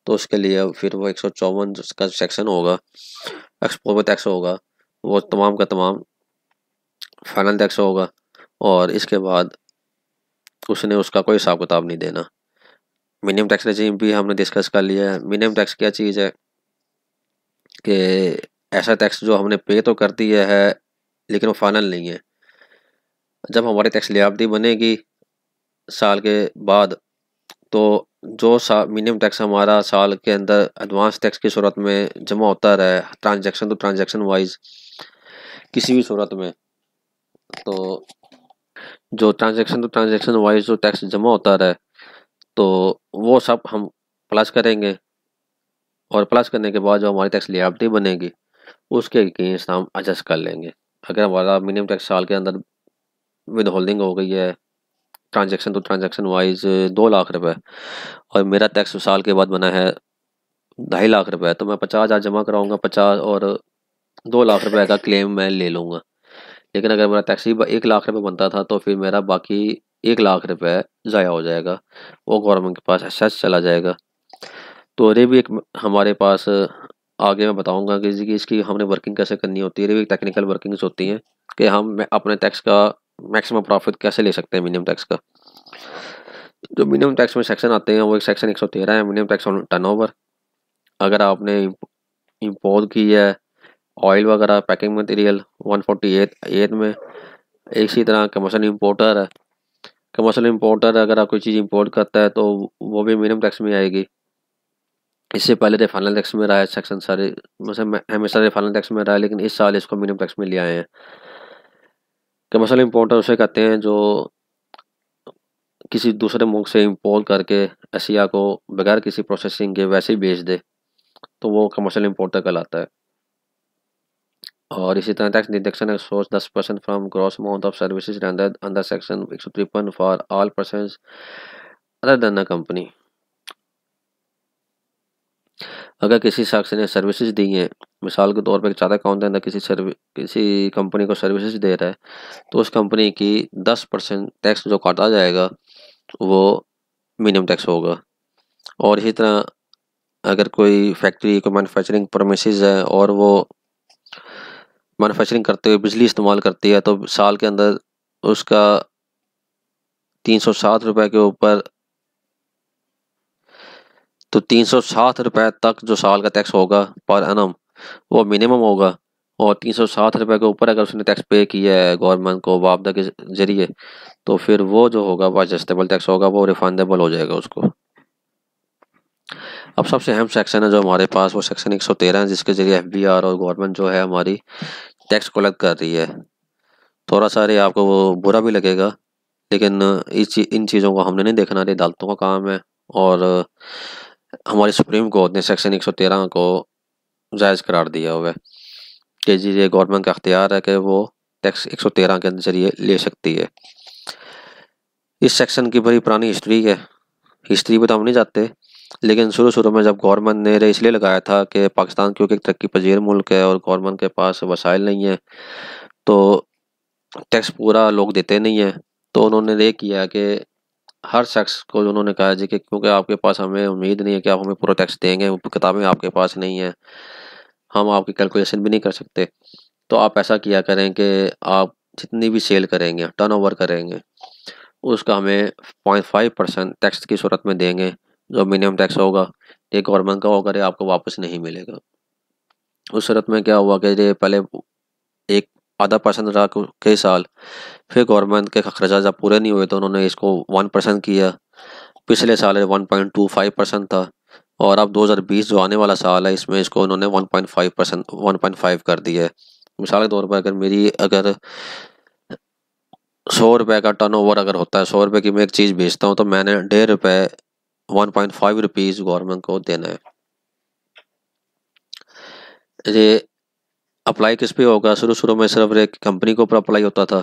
Speaker 1: तो उसके लिए फिर वो एक सौ चौवन का सेक्शन होगा एक्सपोर्ट में टैक्स होगा वो तमाम का तमाम फाइनल टैक्स होगा और इसके बाद उसने उसका कोई हिसाब किताब नहीं देना मिनिमम टैक्स रजीम भी हमने डिस्कस कर लिया है मिनिमम टैक्स क्या चीज़ है कि ऐसा टैक्स जो हमने पे तो कर दिया है लेकिन वो फाइनल नहीं है जब हमारी टैक्स लिया बनेगी साल के बाद तो जो मिनिमम टैक्स हमारा साल के अंदर एडवांस टैक्स की सूरत में जमा होता रहे टू तो ट्रांजेक्शन वाइज किसी भी सूरत में तो जो ट्रांजेक्शन टू ट्रांजेक्शन वाइज जो टैक्स जमा होता रहा है तो वो सब हम प्लस करेंगे और प्लस करने के बाद जो हमारी टैक्स लियाबिलिटी बनेगी उसके अगेंस्ट हम एडजस्ट कर लेंगे अगर हमारा मिनिमम टैक्स साल के अंदर विद होल्डिंग हो गई है ट्रांजेक्शन टू ट्रांजेक्शन वाइज दो लाख रुपए और मेरा टैक्स साल के बाद बना है ढाई लाख रुपए तो मैं पचास हज़ार जमा कराऊंगा पचास और दो लाख रुपए का क्लेम मैं ले लूँगा लेकिन अगर मेरा टैक्सी एक लाख रुपये बनता था तो फिर मेरा बाकी एक लाख रुपये ज़ाया हो जाएगा वो गवर्नमेंट के पास एस चला जाएगा तो अरे भी एक हमारे पास आगे मैं बताऊंगा कि इसकी हमने वर्किंग कैसे करनी होती है अरे भी टेक्निकल वर्किंग्स होती हैं कि हम अपने टैक्स का मैक्सिमम प्रॉफिट कैसे ले सकते हैं मिनिमम टैक्स का जो मिनिमम टैक्स में सेक्शन आते हैं वो एक सेक्शन एक सौ तेरह है मिनिमम टैक्स ऑन टर्न अगर आपने इम्पोज की है ऑयल वगैरह पैकिंग मटेरियल 148 एट में इसी तरह कमर्शल इंपोर्टर है कमर्शल इंपोर्टर अगर आप कोई चीज़ इंपोर्ट करता है तो वो भी मिनिमम टैक्स में आएगी इससे पहले तो फाइनल टैक्स में रहा है सेक्शन सारे मतलब हमेशा फाइनल टैक्स में रहा है लेकिन इस साल इसको मिनिमम टैक्स में ले आए हैं कमर्शल इम्पोर्टर उसे कहते हैं जो किसी दूसरे मुल्क से इम्पोर्ट करके एशिया को बगैर किसी प्रोसेसिंग के वैसे ही बेच दे तो वो कमर्शल इम्पोर्टर कहलाता है और इसी तरह टैक्स डिडक्शन सोर्स दस percent from gross amount of service under section एक सौ तिरपन for all person other than a company अगर किसी शख्स ने सर्विसेज दी हैं मिसाल के तौर पर चार्टर अकाउंटेंट किसी सर्वि किसी कंपनी को सर्विसेज दे रहा है तो उस कंपनी की दस परसेंट टैक्स जो काटा जाएगा वो मिनिमम टैक्स होगा और इसी तरह अगर कोई फैक्ट्री कोई मैनुफैक्चरिंग प्रोमिस है और वो मैनुफेक्चरिंग करते हुए बिजली इस्तेमाल करती है तो साल के अंदर उसका तीन सौ सात रुपये के ऊपर तो तीन सौ सात रुपये तक जो साल का टैक्स होगा पर अनम वो मिनिमम होगा और तीन सौ सात रुपये के ऊपर अगर उसने टैक्स पे किया है गवर्नमेंट को वापदा के जरिए तो फिर वो जो होगा वो एडजस्टेबल टैक्स होगा वो रिफंडेबल हो जाएगा उसको अब सबसे अहम सेक्शन है जो हमारे पास वो सेक्शन 113 है जिसके जरिए एफ और गवर्नमेंट जो है हमारी टैक्स कलेक्ट कर रही है थोड़ा सा आपको वो बुरा भी लगेगा लेकिन इस इन चीज़ों को हमने नहीं देखना अदालतों का काम है और हमारी सुप्रीम कोर्ट ने सेक्शन 113 को जायज़ करार दिया हुआ है कि जी ये गवर्नमेंट का अख्तियार है कि वो टैक्स 113 के जरिए ले सकती है इस सेक्शन की बड़ी पुरानी हिस्ट्री है हिस्ट्री भी तो हम नहीं जाते लेकिन शुरू शुरू में जब गवर्नमेंट ने रे इसलिए लगाया था कि पाकिस्तान क्योंकि एक तरक्की पजीर मुल्क है और गवर्नमेंट के पास वसाइल नहीं है तो टैक्स पूरा लोग देते नहीं हैं तो उन्होंने ये किया कि हर शख्स को उन्होंने कहा जी कि क्योंकि आपके पास हमें उम्मीद नहीं है कि आप हमें पूरा टैक्स देंगे किताबें आपके पास नहीं हैं हम आपकी कैलकुलेशन भी नहीं कर सकते तो आप ऐसा किया करें कि आप जितनी भी सेल करेंगे टर्नओवर करेंगे उसका हमें पॉइंट फाइव परसेंट टैक्स की सूरत में देंगे जो मिनिमम टैक्स होगा ये गवर्नमेंट का होकर ये आपको वापस नहीं मिलेगा उस शरत में क्या हुआ कि ये पहले एक आधा परसेंट रहा कई साल फिर गवर्नमेंट के खर्चा जब पूरे नहीं हुए तो उन्होंने इसको वन परसेंट किया पिछले साल one point two five percent था और अब 2020 जो आने वाला साल है इसमें इसको उन्होंने 1.5 परसेंट वन कर दिया है मिसाल के तौर पर अगर मेरी अगर सौ रुपये का टर्नओवर अगर होता है सौ रुपये की मैं एक चीज़ बेचता हूँ तो मैंने डेढ़ रुपये one point five rupees government को देना है ये अप्लाई किस पे होगा शुरू शुरू में सिर्फ एक कंपनी के ऊपर अप्लाई होता था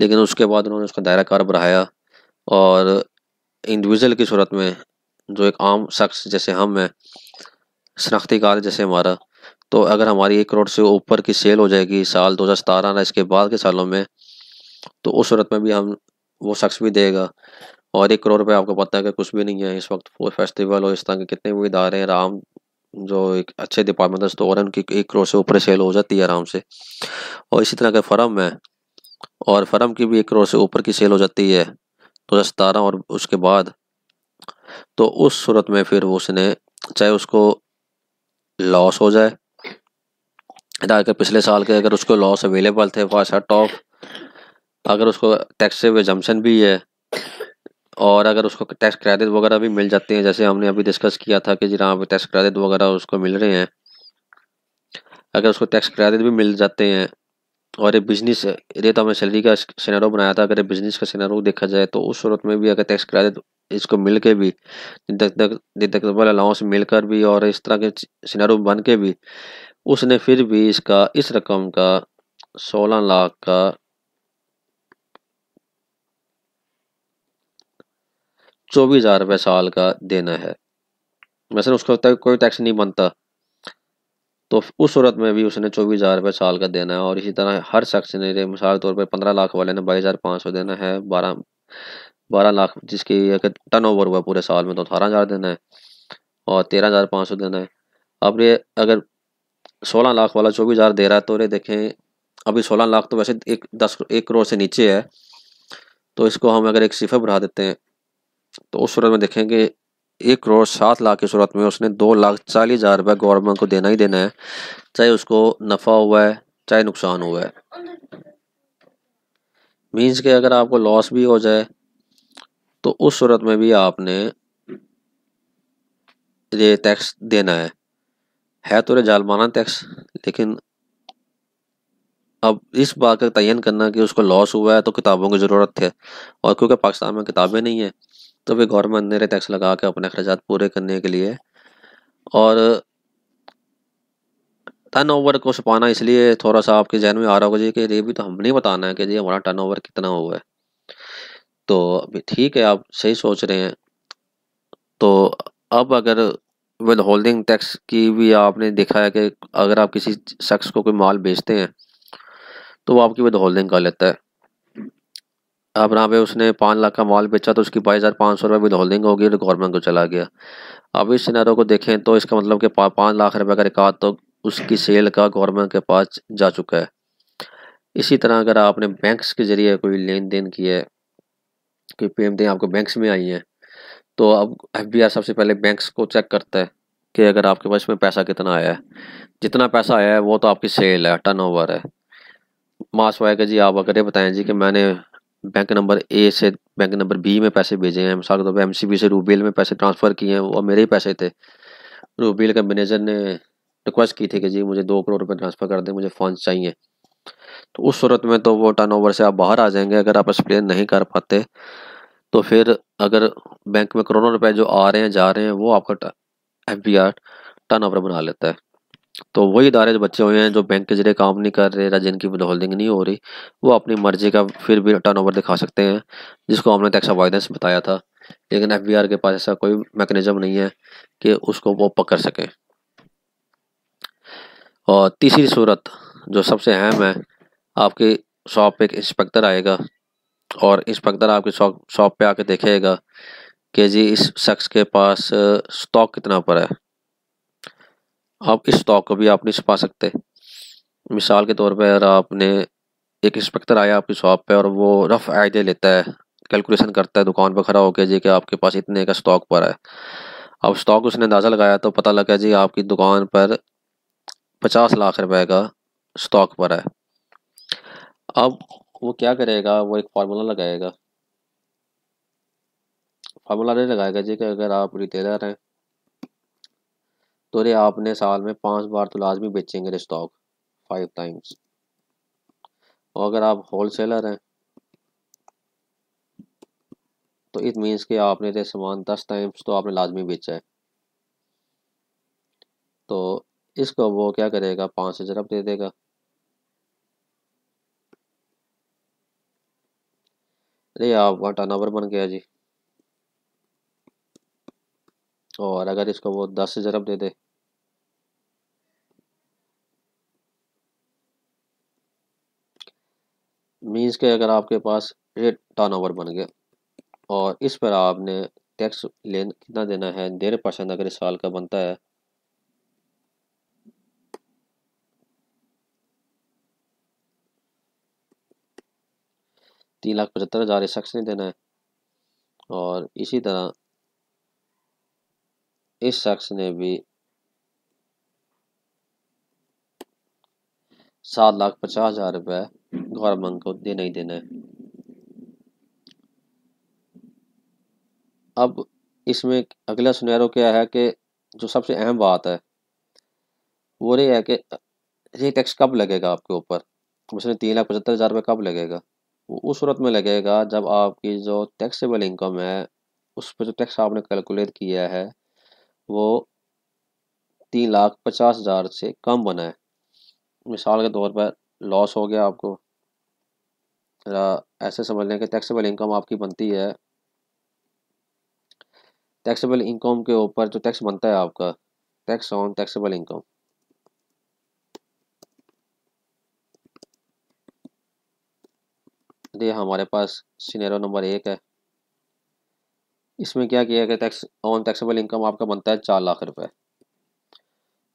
Speaker 1: लेकिन उसके बाद उन्होंने उसका दायरा कार बढ़ाया और इंडिविजुअल की सूरत में जो एक आम शख्स जैसे हम हैं शनाख्ती कार्ड जैसे हमारा तो अगर हमारी एक करोड़ से ऊपर की सेल हो जाएगी साल दो हज़ार सतारह इसके बाद के सालों में तो उस सूरत में भी हम वो शख्स भी देगा और एक करोड़ रुपये आपको पता है कि कुछ भी नहीं है इस वक्त फूड फेस्टिवल और इस तरह के कितने भी इदारे हैं आराम जो एक अच्छे डिपार्टमेंटल स्टोर हैं उनकी एक करोड़ से ऊपर सेल हो जाती है आराम से और इसी तरह के फर्म है और फर्म की भी एक करोड़ से ऊपर की सेल हो जाती है दो हज़ार सतारह और उसके बाद तो उस सूरत में फिर उसने चाहे उसको लॉस हो जाए इधर के पिछले साल के अगर उसको लॉस अवेलेबल थे फास्ट टॉप अगर उसको टैक्स से जम्पन भी है और अगर उसको टैक्स क्रेडिट तो वगैरह भी मिल जाते हैं जैसे हमने अभी डिस्कस किया था कि जी हाँ टैक्स क्रेडिट तो वगैरह उसको मिल रहे हैं अगर उसको टैक्स क्रेडिट तो भी मिल जाते हैं और ये बिजनेस ये तो हमने सैलरी का सिनेरो बनाया था अगर ये बिजनेस का सिनेरो देखा जाए तो उस सूरत में भी अगर टैक्स क्रेडिट इसको मिल के भी डिडक्टेबल अलाउंस मिलकर भी और इस तरह के सिनेरो बन के भी उसने फिर भी इसका इस रकम का सोलह लाख का चौबीस हज़ार रुपये साल का देना है वैसे उसका तक कोई टैक्स नहीं बनता तो उस सूरत में भी उसने चौबीस हज़ार रुपये साल का देना है और इसी तरह हर शख्स ने मिसाल तौर पर पंद्रह लाख वाले ने बाईस हज़ार पाँच सौ देना है बारह बारह लाख जिसकी टर्न ओवर हुआ पूरे साल में तो अठारह हज़ार देना है और तेरह हज़ार पाँच सौ देना है अब ये अगर सोलह लाख वाला चौबीस हज़ार दे रहा है तो ये देखें अभी सोलह लाख तो वैसे एक दस एक करोड़ से नीचे है तो इसको हम अगर एक सिफर बढ़ा देते हैं तो उस सूरत में देखेंगे एक करोड़ सात लाख की सूरत में उसने दो लाख चालीस हज़ार रुपये गवर्नमेंट को देना ही देना है चाहे उसको नफ़ा हुआ है चाहे नुकसान हुआ है मीन्स के अगर आपको लॉस भी हो जाए तो उस सूरत में भी आपने ये टैक्स देना है है तो जालमाना टैक्स लेकिन अब इस बात का तयन करना कि उसको लॉस हुआ है तो किताबों की ज़रूरत है और क्योंकि पाकिस्तान में किताबें नहीं हैं तो भी गवर्नमेंट ने टैक्स लगा के अपने अखराज पूरे करने के लिए और टर्न ओवर को छुपाना इसलिए थोड़ा सा आपके जहन में आ रहा होगा जी कि ये भी तो हम नहीं बताना है कि जी हमारा टर्न ओवर कितना हुआ है तो अभी ठीक है आप सही सोच रहे हैं तो अब अगर वेल होल्डिंग टैक्स की भी आपने देखा है कि अगर आप किसी शख्स को कोई माल बेचते हैं तो वो आपकी वेल होल्डिंग कर लेता है अब यहाँ पे उसने पाँच लाख का माल बेचा तो उसकी बाईस हज़ार पाँच सौ रुपये विद होल्डिंग होगी और गवर्नमेंट को चला गया अब इस सिनारों को देखें तो इसका मतलब कि पाँच लाख रुपए का रिकॉर्ड तो उसकी सेल का गवर्नमेंट के पास जा चुका है इसी तरह अगर आपने बैंक्स के ज़रिए कोई लेन देन किया है कोई पेमेंटें आपको बैंक्स में आई हैं तो अब एफ सबसे पहले बैंक्स को चेक करता है कि अगर आपके पास में पैसा कितना आया है जितना पैसा आया है वो तो आपकी सेल है ओवर है मास वाया जी आप अगर ये बताएं जी कि मैंने बैंक नंबर ए से बैंक नंबर बी में पैसे भेजे हैं मिसाल के तौर तो पर एम से रूबेल में पैसे ट्रांसफ़र किए हैं वो मेरे ही पैसे थे रूबेल का मैनेजर ने रिक्वेस्ट की थी कि जी मुझे दो करोड़ रुपये ट्रांसफ़र कर दें मुझे फ़ंड चाहिए तो उस सूरत में तो वो ओवर से आप बाहर आ जाएंगे अगर आप एक्सप्लेन नहीं कर पाते तो फिर अगर बैंक में करोड़ों रुपये जो आ रहे हैं जा रहे हैं वो आपका F B R turnover बना लेता है तो वही इदारे बचे हुए हैं जो बैंक के जरिए काम नहीं कर रहे या जिनकी होल्डिंग नहीं हो रही वो अपनी मर्जी का फिर भी टर्नओवर दिखा सकते हैं जिसको हमने टैक्स तो अवॉइडेंस बताया था लेकिन एफ के पास ऐसा कोई मैकेनिज्म नहीं है कि उसको वो पकड़ सके और तीसरी सूरत जो सबसे अहम है आपकी शॉप पे एक इंस्पेक्टर आएगा और इंस्पेक्टर आपकी शॉप पे आके देखेगा कि जी इस शख्स के पास स्टॉक कितना पर है आप इस स्टॉक को भी आप नहीं छुपा सकते मिसाल के तौर पर आपने एक इंस्पेक्टर आया आपकी शॉप पे और वो रफ़ आयदे लेता है कैलकुलेशन करता है दुकान पर खड़ा होकर जी कि आपके पास इतने का स्टॉक पर है अब स्टॉक उसने अंदाज़ा लगाया तो पता लगा जी आपकी दुकान पर पचास लाख रुपए का स्टॉक पर है अब वो क्या करेगा वो एक फार्मूला लगाएगा फार्मूला नहीं लगाएगा जी कि अगर आप रिटेलर हैं तो रे आपने साल में पांच बार तो लाजमी बेचेंगे स्टॉक फाइव टाइम्स और अगर आप होल सेलर हैं तो इट मीन्स कि आपने रे सामान दस टाइम्स तो आपने लाजमी बेचा है तो इसको वो क्या करेगा पांच से जरब दे देगा अरे आपका टर्नओवर बन गया जी और अगर इसको वो दस ज़रब दे दे मीन्स के अगर आपके पास टर्न टर्नओवर बन गया और इस पर आपने टैक्स लेन कितना देना है डेढ़ परसेंट अगर इस साल का बनता है तीन लाख पचहत्तर हज़ार इस शख्स ने देना है और इसी तरह इस शख्स ने भी सात लाख पचास हजार रुपए गवर्नमेंट को देने ही देने अब इसमें अगला सुनहरो क्या है कि जो सबसे अहम बात है वो ये है कि ये टैक्स कब लगेगा आपके ऊपर उसने तीन लाख पचहत्तर हज़ार रुपये कब लगेगा वो उस सूरत में लगेगा जब आपकी जो टैक्सेबल इनकम है उस पर जो टैक्स आपने कैलकुलेट किया है वो तीन लाख पचास हज़ार से कम बना है मिसाल के तौर पर लॉस हो गया आपको ऐसे समझ लें कि टैक्सेबल इनकम आपकी बनती है टैक्सेबल इनकम के ऊपर जो टैक्स बनता है आपका टैक्स ऑन टैक्सेबल इनकम ये हमारे पास सिनेरो नंबर एक है इसमें क्या किया गया टैक्स ऑन टैक्सेबल इनकम आपका बनता है चार लाख रुपए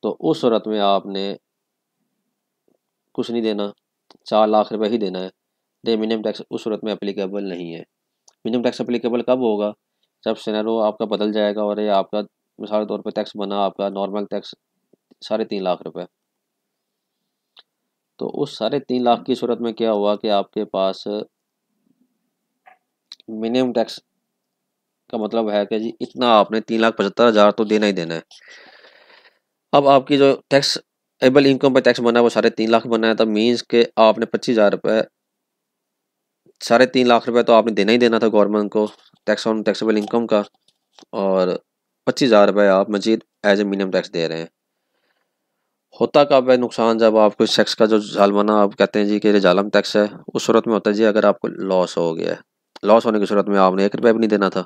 Speaker 1: तो उस सूरत में आपने कुछ नहीं देना चार लाख रुपए ही देना है दे मिनिमम टैक्स उस सूरत में अप्लीकेबल नहीं है मिनिमम टैक्स अप्लीकेबल कब होगा जब सिनेरो आपका बदल जाएगा और ये आपका मिसाल तौर पर टैक्स बना आपका नॉर्मल टैक्स साढ़े तीन लाख रुपए तो उस साढ़े तीन लाख की सूरत में क्या हुआ कि आपके पास मिनिमम टैक्स का मतलब है कि जी इतना आपने तीन लाख पचहत्तर हज़ार तो देना ही देना है अब आपकी जो टैक्स एबल इनकम पर टैक्स बना है वो साढ़े तीन लाख बना है तो मीन्स के आपने पच्चीस हज़ार रुपये साढ़े तीन लाख रुपए तो आपने देना ही देना था गवर्नमेंट को टैक्स ऑन टैक्सेबल इनकम का और पच्चीस हज़ार रुपये आप मजीद एज ए मिनिमम टैक्स दे रहे हैं होता कब है नुकसान जब आपको शख्स का जो जालमाना आप कहते हैं जी कि जालम टैक्स है उस सूरत में होता है जी अगर आपको लॉस हो गया है लॉस होने की सूरत में आपने एक रुपया भी नहीं देना था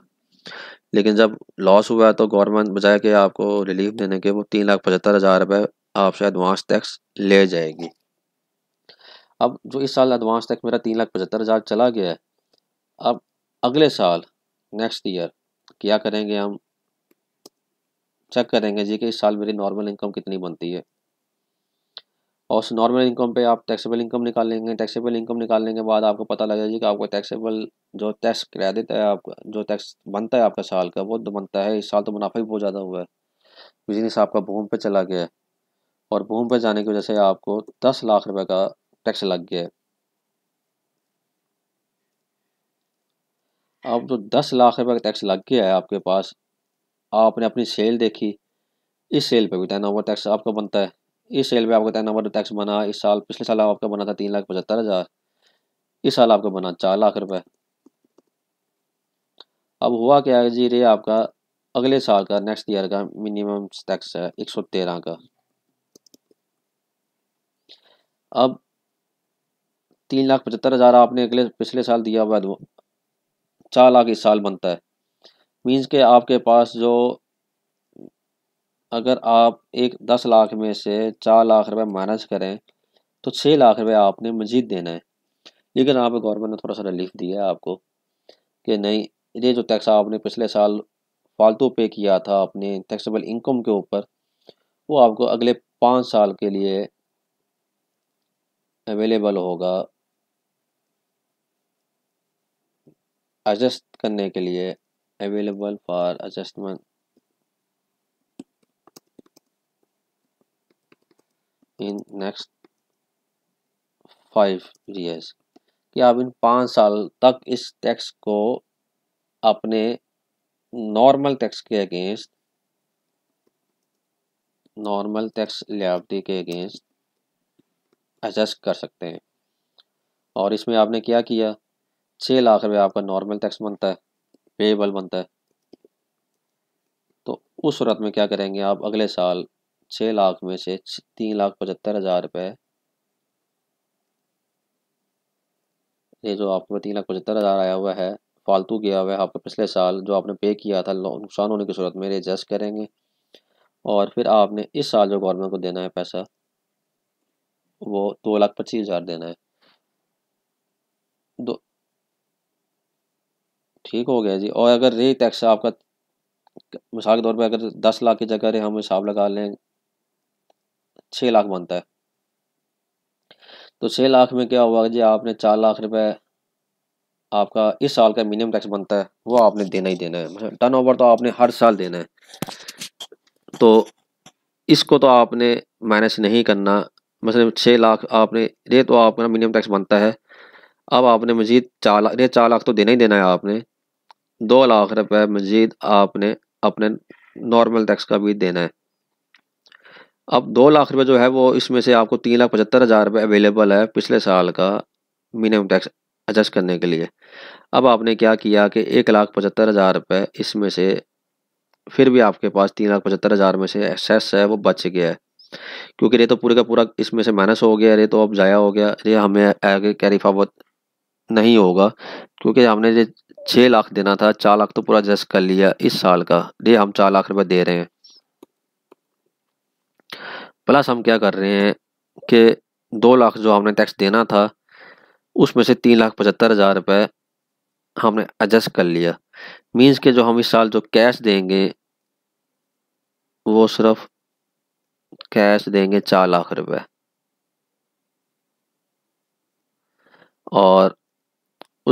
Speaker 1: लेकिन जब लॉस हुआ तो गवर्नमेंट बजाय कि आपको रिलीफ देने के वो तीन लाख पचहत्तर हज़ार रुपये आपसे एडवांस टैक्स ले जाएगी अब जो इस साल एडवांस टैक्स मेरा तीन लाख पचहत्तर हज़ार चला गया है अब अगले साल नेक्स्ट ईयर क्या करेंगे हम चेक करेंगे जी कि इस साल मेरी नॉर्मल इनकम कितनी बनती है और उस नॉर्मल इनकम पे आप टैक्सेबल इनकम निकाल लेंगे टैक्सेबल इनकम निकालने के बाद आपको पता लगेगा कि आपका टैक्सेबल जो टैक्स क्रेडिट है आपका जो टैक्स बनता है आपका साल का वो तो बनता है इस साल तो मुनाफा भी बहुत ज़्यादा हुआ है बिजनेस आपका भूम पे चला गया है और भूम पे जाने की वजह से आपको दस लाख रुपये का टैक्स लग गया है अब जो तो दस लाख रुपये का टैक्स लग गया है आपके पास आपने अपनी सेल देखी इस सेल पे भी देना ओवर टैक्स आपका बनता है इस सेल में आपका तय नंबर टैक्स बना इस साल पिछले साल आपका बना था तीन लाख पचहत्तर हज़ार इस साल आपका बना चार लाख रुपए अब हुआ क्या है जी रे आपका अगले साल का नेक्स्ट ईयर का मिनिमम टैक्स है एक सौ तेरह का अब तीन लाख पचहत्तर हज़ार आपने अगले पिछले साल दिया हुआ चार लाख इस साल बनता है मीन्स के आपके पास जो अगर आप एक दस लाख में से चार लाख रुपए माइनस करें तो छः लाख रुपए आपने मजीद देना है लेकिन आप गवर्नमेंट ने थोड़ा सा रिलीफ दिया है आपको कि नहीं ये जो टैक्स आपने पिछले साल फालतू पे किया था अपने टैक्सेबल इनकम के ऊपर वो आपको अगले पाँच साल के लिए अवेलेबल होगा एडजस्ट करने के लिए available for adjustment in next five years कि आप इन पाँच साल तक इस टैक्स को अपने नॉर्मल टैक्स के अगेंस्ट नॉर्मल टैक्स लियाबिलिटी के अगेंस्ट एडजस्ट कर सकते हैं और इसमें आपने क्या किया छः लाख रुपये आपका नॉर्मल टैक्स बनता है पेबल बनता है तो उस सूरत में क्या करेंगे आप अगले साल छः लाख में से तीन लाख पचहत्तर हज़ार रुपये ये जो आपको तीन लाख पचहत्तर हज़ार आया हुआ है फालतू गया हुआ है आपका पिछले साल जो आपने पे किया था नुकसान होने की सूरत में एडजस्ट करेंगे और फिर आपने इस साल जो गवर्नमेंट को देना है पैसा वो दो लाख पच्चीस हज़ार देना है दो ठीक हो गया जी और अगर रे टैक्स आपका मिसाल के तौर पर अगर दस लाख की जगह हम हिसाब लगा लें छः लाख बनता है तो छः लाख में क्या हुआ जी आपने चार लाख रुपए आपका इस साल का मिनिमम टैक्स बनता है वो आपने देना ही देना है टर्न मतलब ओवर तो आपने हर साल देना है तो इसको तो आपने माइनस नहीं करना मतलब छः लाख आपने ये तो आपका मिनिमम टैक्स बनता है अब आपने मजीद चार लाख ये चार लाख तो देना ही देना है आपने दो लाख रुपए मजीद आपने अपने नॉर्मल टैक्स का भी देना है अब दो लाख रुपये जो है वो इसमें से आपको तीन लाख पचहत्तर हज़ार रुपये अवेलेबल है पिछले साल का मिनिमम टैक्स एडजस्ट करने के लिए अब आपने क्या किया कि एक लाख पचहत्तर हज़ार रुपये इसमें से फिर भी आपके पास तीन लाख पचहत्तर हज़ार में से एक्सेस है वो बच गया है क्योंकि रे तो पूरे का पूरा इसमें से माइनस हो गया रे तो अब ज़ाया हो गया रे हमें आगे कैरी फॉरवर्ड नहीं होगा क्योंकि हमने जो छः लाख देना था चार लाख तो पूरा एडजस्ट कर लिया इस साल का रे हम चार लाख रुपये दे रहे हैं प्लस हम क्या कर रहे हैं कि दो लाख जो हमने टैक्स देना था उसमें से तीन लाख पचहत्तर हज़ार रुपये हमने एडजस्ट कर लिया मींस के जो हम इस साल जो कैश देंगे वो सिर्फ कैश देंगे चार लाख रुपए और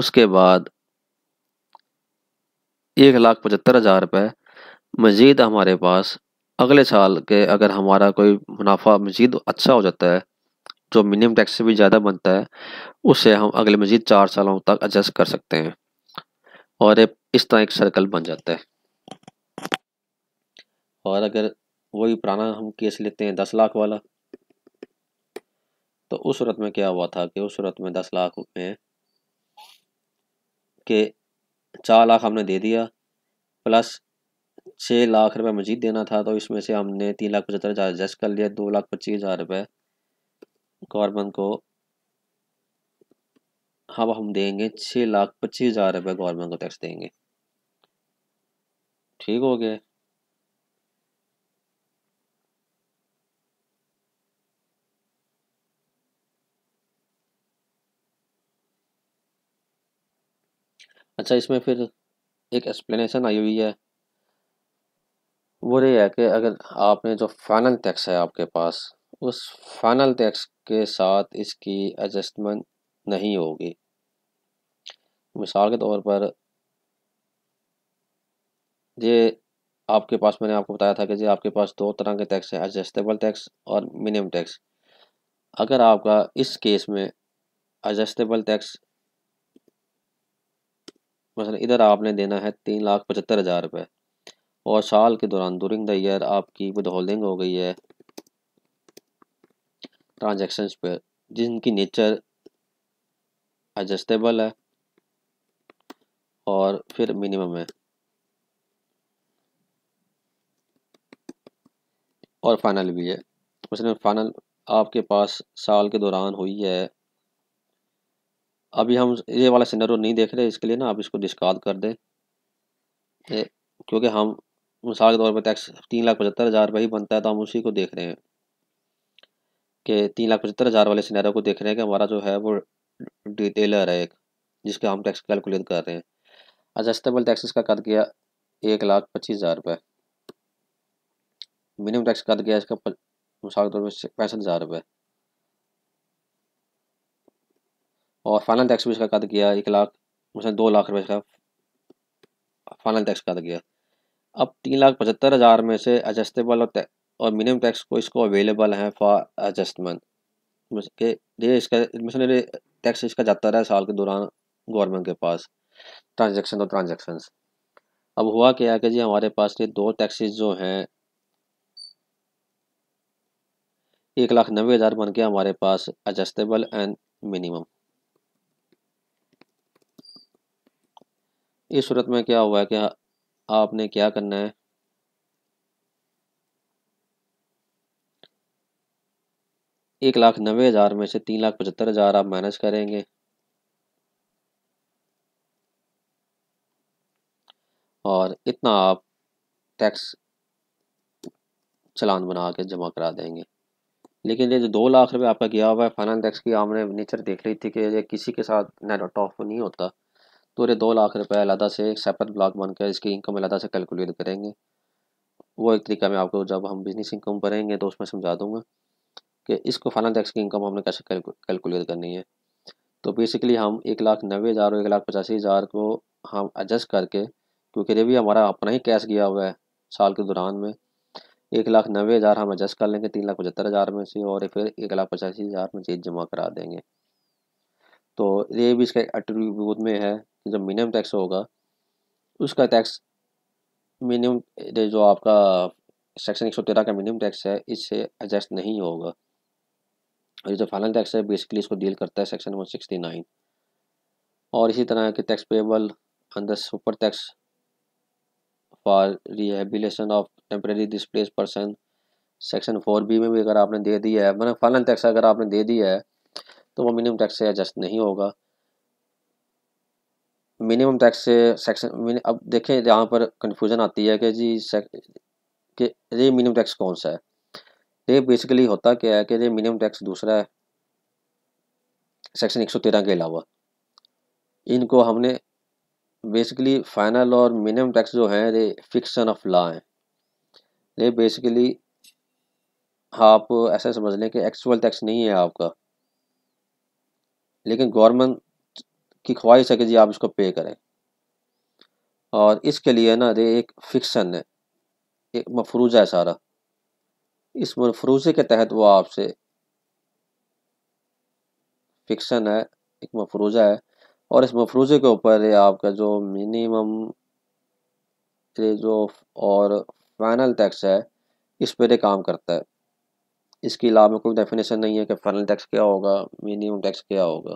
Speaker 1: उसके बाद एक लाख पचहत्तर हज़ार रुपये मज़ीद हमारे पास अगले साल के अगर हमारा कोई मुनाफा मज़ीद अच्छा हो जाता है जो मिनिमम टैक्स से भी ज़्यादा बनता है उसे हम अगले मज़ीद चार सालों तक एडजस्ट कर सकते हैं और इस तरह एक सर्कल बन जाता है और अगर वही पुराना हम केस लेते हैं दस लाख वाला तो उस सूरत में क्या हुआ था कि उस सूरत में दस लाख में के चार लाख हमने दे दिया प्लस छः लाख रुपए मजीद देना था तो इसमें से हमने तीन लाख पचहत्तर हज़ार एडजस्ट कर लिया दो लाख पच्चीस हज़ार रुपये गवर्नमेंट को अब हम देंगे छः लाख पच्चीस हज़ार रुपये गवर्नमेंट को टैक्स देंगे ठीक हो गया अच्छा इसमें फिर एक एक्सप्लेनेशन आई हुई है वो ये है कि अगर आपने जो फाइनल टैक्स है आपके पास उस फाइनल टैक्स के साथ इसकी एडजस्टमेंट नहीं होगी मिसाल के तौर पर ये आपके पास मैंने आपको बताया था कि जी आपके पास दो तरह के टैक्स हैं एडजस्टेबल टैक्स और मिनिमम टैक्स अगर आपका इस केस में एडजस्टेबल टैक्स मतलब इधर आपने देना है तीन लाख पचहत्तर हज़ार रुपये और साल के दौरान दूरिंग द ईयर आपकी विद होल्डिंग हो गई है ट्रांजेक्शन्स पे जिनकी नेचर एडजस्टेबल है और फिर मिनिमम है और फाइनल भी है उसने फाइनल आपके पास साल के दौरान हुई है अभी हम ये वाला सिनेरियो नहीं देख रहे इसके लिए ना आप इसको डिस्कार्ड कर दें क्योंकि हम मिसाल के तौर पर टैक्स तीन लाख पचहत्तर हज़ार रुपये ही बनता है तो हम उसी को देख रहे हैं कि तीन लाख पचहत्तर हज़ार वाले सिनेरियो को देख रहे हैं कि हमारा जो है वो डिटेलर है एक जिसका हम टैक्स कैलकुलेट कर रहे हैं एडजस्टेबल टैक्सेस का कद गया एक लाख पच्चीस हज़ार रुपये मिनिमम टैक्स कद गया इसका मिसाल के तौर पर पैंसठ हज़ार रुपये और फाइनल टैक्स भी इसका कद गया एक लाख उसने दो लाख रुपये इसका फाइनल टैक्स कद गया अब तीन लाख पचहत्तर हज़ार में से एडजस्टेबल और, और मिनिमम टैक्स को इसको अवेलेबल है फॉर एडजस्टमेंट के ये इसका एडमिशनरी टैक्स इसका जाता रहा साल के दौरान गवर्नमेंट के पास ट्रांजेक्शन और ट्रांजेक्शन अब हुआ क्या कि जी हमारे पास ये दो टैक्सेस जो हैं एक लाख नब्बे हज़ार बन के हमारे पास एडजस्टेबल एंड मिनिमम इस सूरत में क्या हुआ है कि आपने क्या करना है एक लाख नब्बे हज़ार में से तीन लाख पचहत्तर हज़ार आप माइनस करेंगे और इतना आप टैक्स चलान बना के जमा करा देंगे लेकिन ये जो दो लाख रुपए आपका गया हुआ है फाइनल टैक्स की आपने नेचर देख ली थी कि ये किसी के साथ नेट ऑफ नहीं होता पूरे दो लाख रुपए अलहदा से एक सेपरेट ब्लॉक बनकर इसकी इनकम अलहदा से कैलकुलेट करेंगे वो एक तरीका मैं आपको जब हम बिजनेस इनकम भरेंगे तो उसमें समझा दूंगा कि इसको फाइनल टैक्स की इनकम हमने कैसे कैलकुलेट करनी है तो बेसिकली हम एक लाख नब्बे हज़ार और एक लाख पचासी हज़ार को हम एडजस्ट करके क्योंकि ये भी हमारा अपना ही कैश गया हुआ है साल के दौरान में एक लाख नब्बे हज़ार हम एडजस्ट कर लेंगे तीन लाख पचहत्तर हज़ार में से और फिर एक लाख पचासी हज़ार में चीज़ जमा करा देंगे तो ये भी इसके अटरीब्यूट में है जो मिनिमम टैक्स होगा उसका टैक्स मिनिमम जो आपका सेक्शन एक सौ तेरह का मिनिमम टैक्स है इससे एडजस्ट नहीं होगा और जो फाइनल टैक्स है बेसिकली इसको डील करता है सेक्शन वन सिक्सटी नाइन और इसी तरह के tax payable under super tax for rehabilitation of temporary displace person section four B में भी अगर आपने दे दिया है मतलब फाइनल टैक्स अगर आपने दे दिया है तो वो मिनिमम टैक्स से एडजस्ट नहीं होगा मिनिमम टैक्स से सेक्शन अब देखें यहाँ पर कन्फ्यूज़न आती है कि जी कि रे मिनिमम टैक्स कौन सा है ये बेसिकली होता क्या है कि रे मिनिमम टैक्स दूसरा है सेक्शन 113 के अलावा इनको हमने बेसिकली फाइनल और मिनिमम टैक्स जो हैं रे फिक्सन ऑफ लॉ हैं ये बेसिकली आप ऐसा समझ लें कि एक्चुअल टैक्स नहीं है आपका लेकिन गवर्नमेंट की ख्वाहिश है कि जी आप इसको पे करें और इसके लिए ना ये एक फिक्सन है एक मफरूजा है सारा इस मफरूजे के तहत वो आपसे फिक्सन है एक मफरूजा है और इस मफरूजे के ऊपर ये आपका जो मिनिमम रेज जो और फाइनल टैक्स है इस पर ये काम करता है इसके अलावा कोई डेफिनेशन नहीं है कि फाइनल टैक्स क्या होगा मिनिमम टैक्स क्या होगा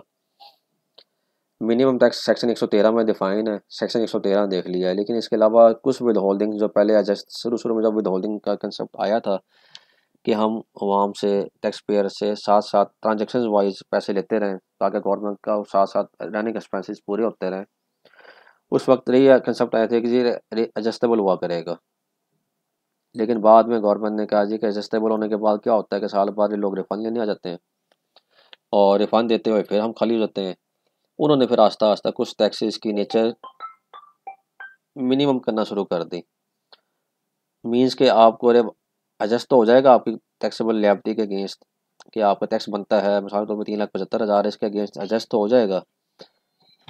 Speaker 1: मिनिमम टैक्स सेक्शन 113 में डिफाइन है सेक्शन 113 देख लिया है लेकिन इसके अलावा कुछ विद होल्डिंग जो पहले एडजस्ट शुरू शुरू में जब विद होल्डिंग का कंसेप्ट आया था कि हम आवाम से टैक्स पेयर से साथ साथ ट्रांजेक्शन वाइज पैसे लेते रहें ताकि गवर्नमेंट का साथ साथ रनिंग एक्सपेंसिस पूरे होते रहें उस वक्त रही कंसेप्ट आए थे कि जी एडजस्टेबल हुआ करेगा लेकिन बाद में गवर्नमेंट ने कहा जी कि एडजस्टेबल होने के बाद क्या होता है कि साल बाद ये लोग रिफंड लेने आ जाते हैं और रिफंड देते हुए फिर हम खाली हो जाते हैं उन्होंने फिर आस्ता आस्ता कुछ टैक्सेस की नेचर मिनिमम करना शुरू कर दी मीन्स के आपको अरे एडजस्ट तो हो जाएगा आपकी टैक्सेबल लियाबटी के अगेंस्ट कि आपका टैक्स बनता है मिसाल तौर पर तीन लाख पचहत्तर हज़ार इसके अगेंस्ट एडजस्ट तो हो जाएगा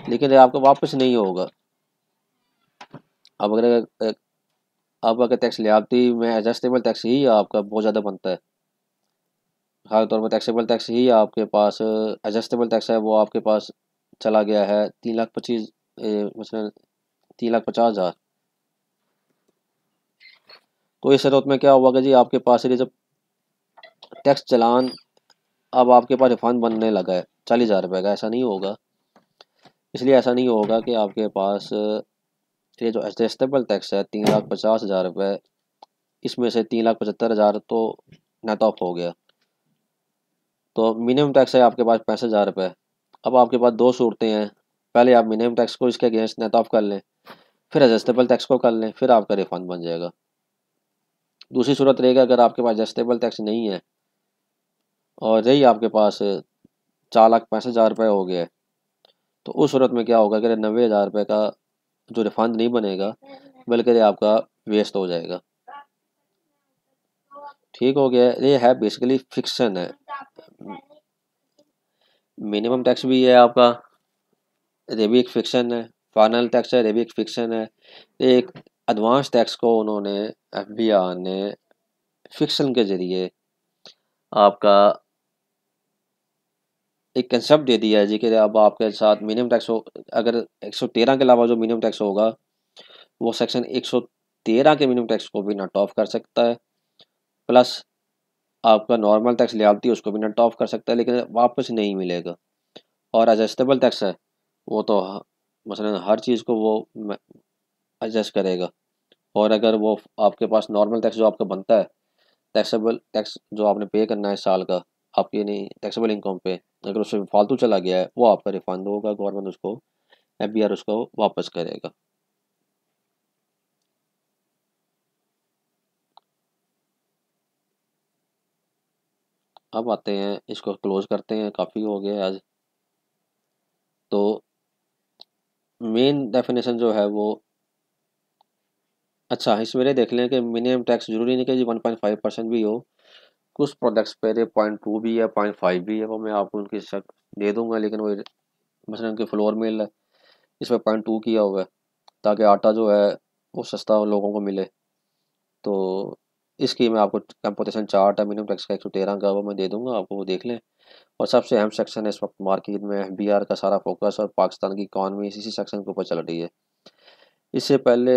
Speaker 1: लेकिन ये आपको वापस नहीं होगा अब अगर आप अगर टैक्स लियाबती में एडजस्टेबल टैक्स ही आपका बहुत ज़्यादा बनता है खास तौर पर टैक्सेबल टैक्स ही आपके पास एडजस्टेबल टैक्स है वो आपके पास चला गया है तीन लाख पच्चीस मसलन तीन लाख पचास हज़ार तो इस शरत में क्या होगा जी आपके पास ये जब टैक्स चलान अब आपके पास रिफंड बनने लगा है चालीस हज़ार रुपये का ऐसा नहीं होगा इसलिए ऐसा नहीं होगा कि आपके पास ये जो एडजस्टेबल टैक्स है तीन लाख पचास हज़ार रुपये इसमें से तीन लाख पचहत्तर हज़ार तो नेट ऑफ हो गया तो मिनिमम टैक्स है आपके पास पैंसठ हज़ार रुपये अब आपके पास दो सूरतें हैं पहले आप मिनिमम टैक्स को इसके अगेंस्ट ऑफ कर लें फिर एडजस्टेबल टैक्स को कर लें फिर आपका रिफंड बन जाएगा दूसरी सूरत रहेगा अगर आपके पास एडजस्टेबल टैक्स नहीं है और रही आपके पास चार लाख पैंसठ हज़ार रुपये हो गया है तो उस सूरत में क्या होगा कि नबे हज़ार रुपये का जो रिफंड नहीं बनेगा बल्कि आपका वेस्ट हो जाएगा ठीक हो गया ये है बेसिकली फिक्सन है मिनिमम टैक्स भी है आपका रेबिक फिक्शन है फाइनल टैक्स है एक फिक्शन है एक एडवांस टैक्स को उन्होंने एफ बी आर ने फिक्शन के ज़रिए आपका एक कंसेप्ट दे दिया है जी कि अब आपके साथ मिनिमम टैक्स हो अगर 113 के अलावा जो मिनिमम टैक्स होगा वो सेक्शन 113 के मिनिमम टैक्स को भी नॉट ऑफ कर सकता है प्लस आपका नॉर्मल टैक्स ले आती है उसको भी नट ऑफ कर सकता है लेकिन वापस नहीं मिलेगा और एडजस्टेबल टैक्स है वो तो मसलन हर चीज़ को वो एडजस्ट करेगा और अगर वो आपके पास नॉर्मल टैक्स जो आपका बनता है टैक्सेबल टैक्स जो आपने पे करना है साल का आपकी यानी टैक्सेबल इनकम पे अगर उसमें फालतू चला गया है वो आपका रिफंड होगा गवर्नमेंट उसको एफ उसको वापस करेगा अब आते हैं इसको क्लोज करते हैं काफ़ी हो गया आज तो मेन डेफिनेशन जो है वो अच्छा इसमें ये देख लें कि मिनिमम टैक्स जरूरी नहीं कि वन पॉइंट फाइव परसेंट भी हो कुछ प्रोडक्ट्स पे पॉइंट टू भी है पॉइंट फाइव भी है वो मैं आपको उनकी शक दे दूंगा लेकिन वो मसल उनके फ्लोर मिल है इस पर पॉइंट टू किया हुआ है ताकि आटा जो है वो सस्ता लोगों को मिले तो इसकी मैं आपको कंपोजिशन चार्ट है मिनिमम टैक्स का एक सौ तेरह का वो मैं दे दूंगा आपको वो देख लें और सबसे अहम सेक्शन है इस वक्त मार्केट में बी आर का सारा फोकस और पाकिस्तान की इकानमी इसी सेक्शन के ऊपर चल रही है इससे पहले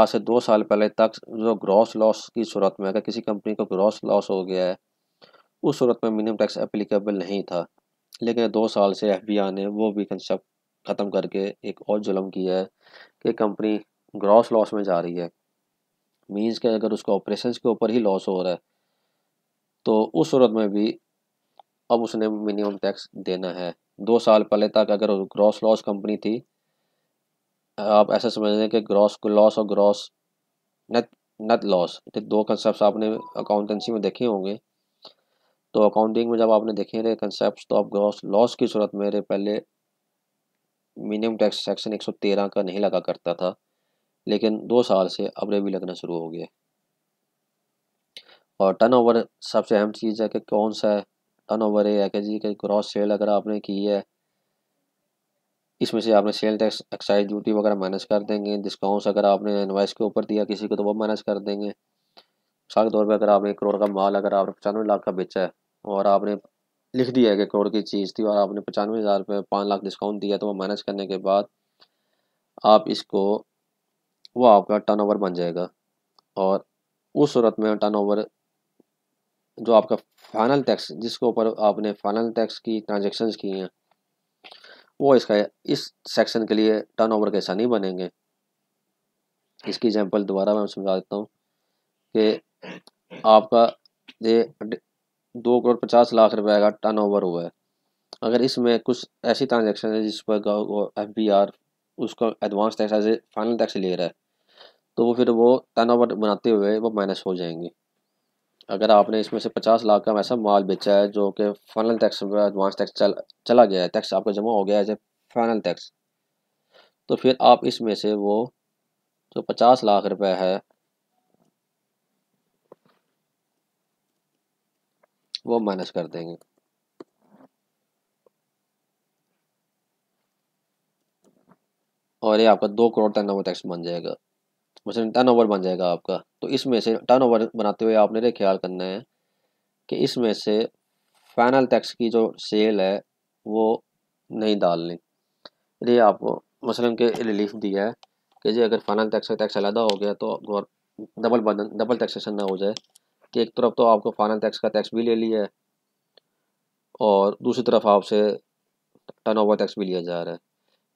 Speaker 1: आज से दो साल पहले तक जो ग्रॉस लॉस की सूरत में अगर किसी कंपनी को ग्रॉस लॉस हो गया है उस सूरत में मिनिमम टैक्स अप्लीकेबल नहीं था लेकिन दो साल से एफ ने वो भी कंसेप्ट ख़त्म करके एक और जुलम किया है कि कंपनी ग्रॉस लॉस में जा रही है मीन्स के अगर उसका ऑपरेशन के ऊपर ही लॉस हो रहा है तो उस सूरत में भी अब उसने मिनिमम टैक्स देना है दो साल पहले तक अगर ग्रॉस लॉस कंपनी थी आप ऐसा समझ लें कि ग्रॉस लॉस और ग्रॉस नेट नेट लॉस ये दो कंसेप्ट आपने अकाउंटेंसी में देखे होंगे तो अकाउंटिंग में जब आपने देखे रहे कंसेप्ट तो आप ग्रॉस लॉस की सूरत मेरे पहले मिनिमम टैक्स सेक्शन 113 का नहीं लगा करता था लेकिन दो साल से अबरे भी लगना शुरू हो गए और टर्नओवर सबसे अहम चीज़ है कि कौन सा टर्नओवर है कि जी कि क्रॉस सेल अगर आपने की है इसमें से आपने सेल टैक्स एक्साइज ड्यूटी वगैरह माइनस कर देंगे डिस्काउंट्स अगर आपने इन्वाइस के ऊपर दिया किसी को तो वो माइनस कर देंगे मिसाल के तौर पर अगर आपने एक करोड़ का माल अगर आपने पचानवे लाख का बेचा है और आपने लिख दिया है कि करोड़ की चीज़ थी और आपने पचानवे हज़ार रुपये पाँच लाख डिस्काउंट दिया तो वो माइनस करने के बाद आप इसको वो आपका टर्नओवर बन जाएगा और उस सूरत में टर्नओवर जो आपका फाइनल टैक्स जिसके ऊपर आपने फाइनल टैक्स की ट्रांजेक्शन की हैं वो इसका इस सेक्शन के लिए टर्नओवर ओवर कैसा नहीं बनेंगे इसकी एग्जांपल दोबारा मैं समझा देता हूँ कि आपका ये दो करोड़ पचास लाख रुपए का टर्नओवर हुआ है अगर इसमें कुछ ऐसी ट्रांजेक्शन है जिस पर एफ बी आर उसका advance tax as final tax ले रहा है तो वो फिर वो टर्न ओवर बनाते हुए वो माइनस हो जाएंगे अगर आपने इसमें से पचास लाख का ऐसा माल बेचा है जो कि फाइनल टैक्स एडवांस टैक्स चल चला गया है टैक्स आपका जमा हो गया है एज ए फाइनल टैक्स तो फिर आप इसमें से वो जो पचास लाख रुपए है वो माइनस कर देंगे और ये आपका दो करोड़ टर्न ओवर टैक्स बन जाएगा मसलन टर्न ओवर बन जाएगा आपका तो इसमें से टर्न ओवर बनाते हुए आपने ये ख्याल करना है कि इसमें से फाइनल टैक्स की जो सेल है वो नहीं डालनी ये आपको मसलन के रिलीफ दिया है कि जी अगर फाइनल टैक्स का टैक्स अलहदा हो गया तो डबल बदन डबल टैक्सेशन ना हो जाए कि एक तरफ तो आपको फाइनल टैक्स का टैक्स भी ले लिया है और दूसरी तरफ आपसे टर्न ओवर टैक्स भी लिया जा रहा है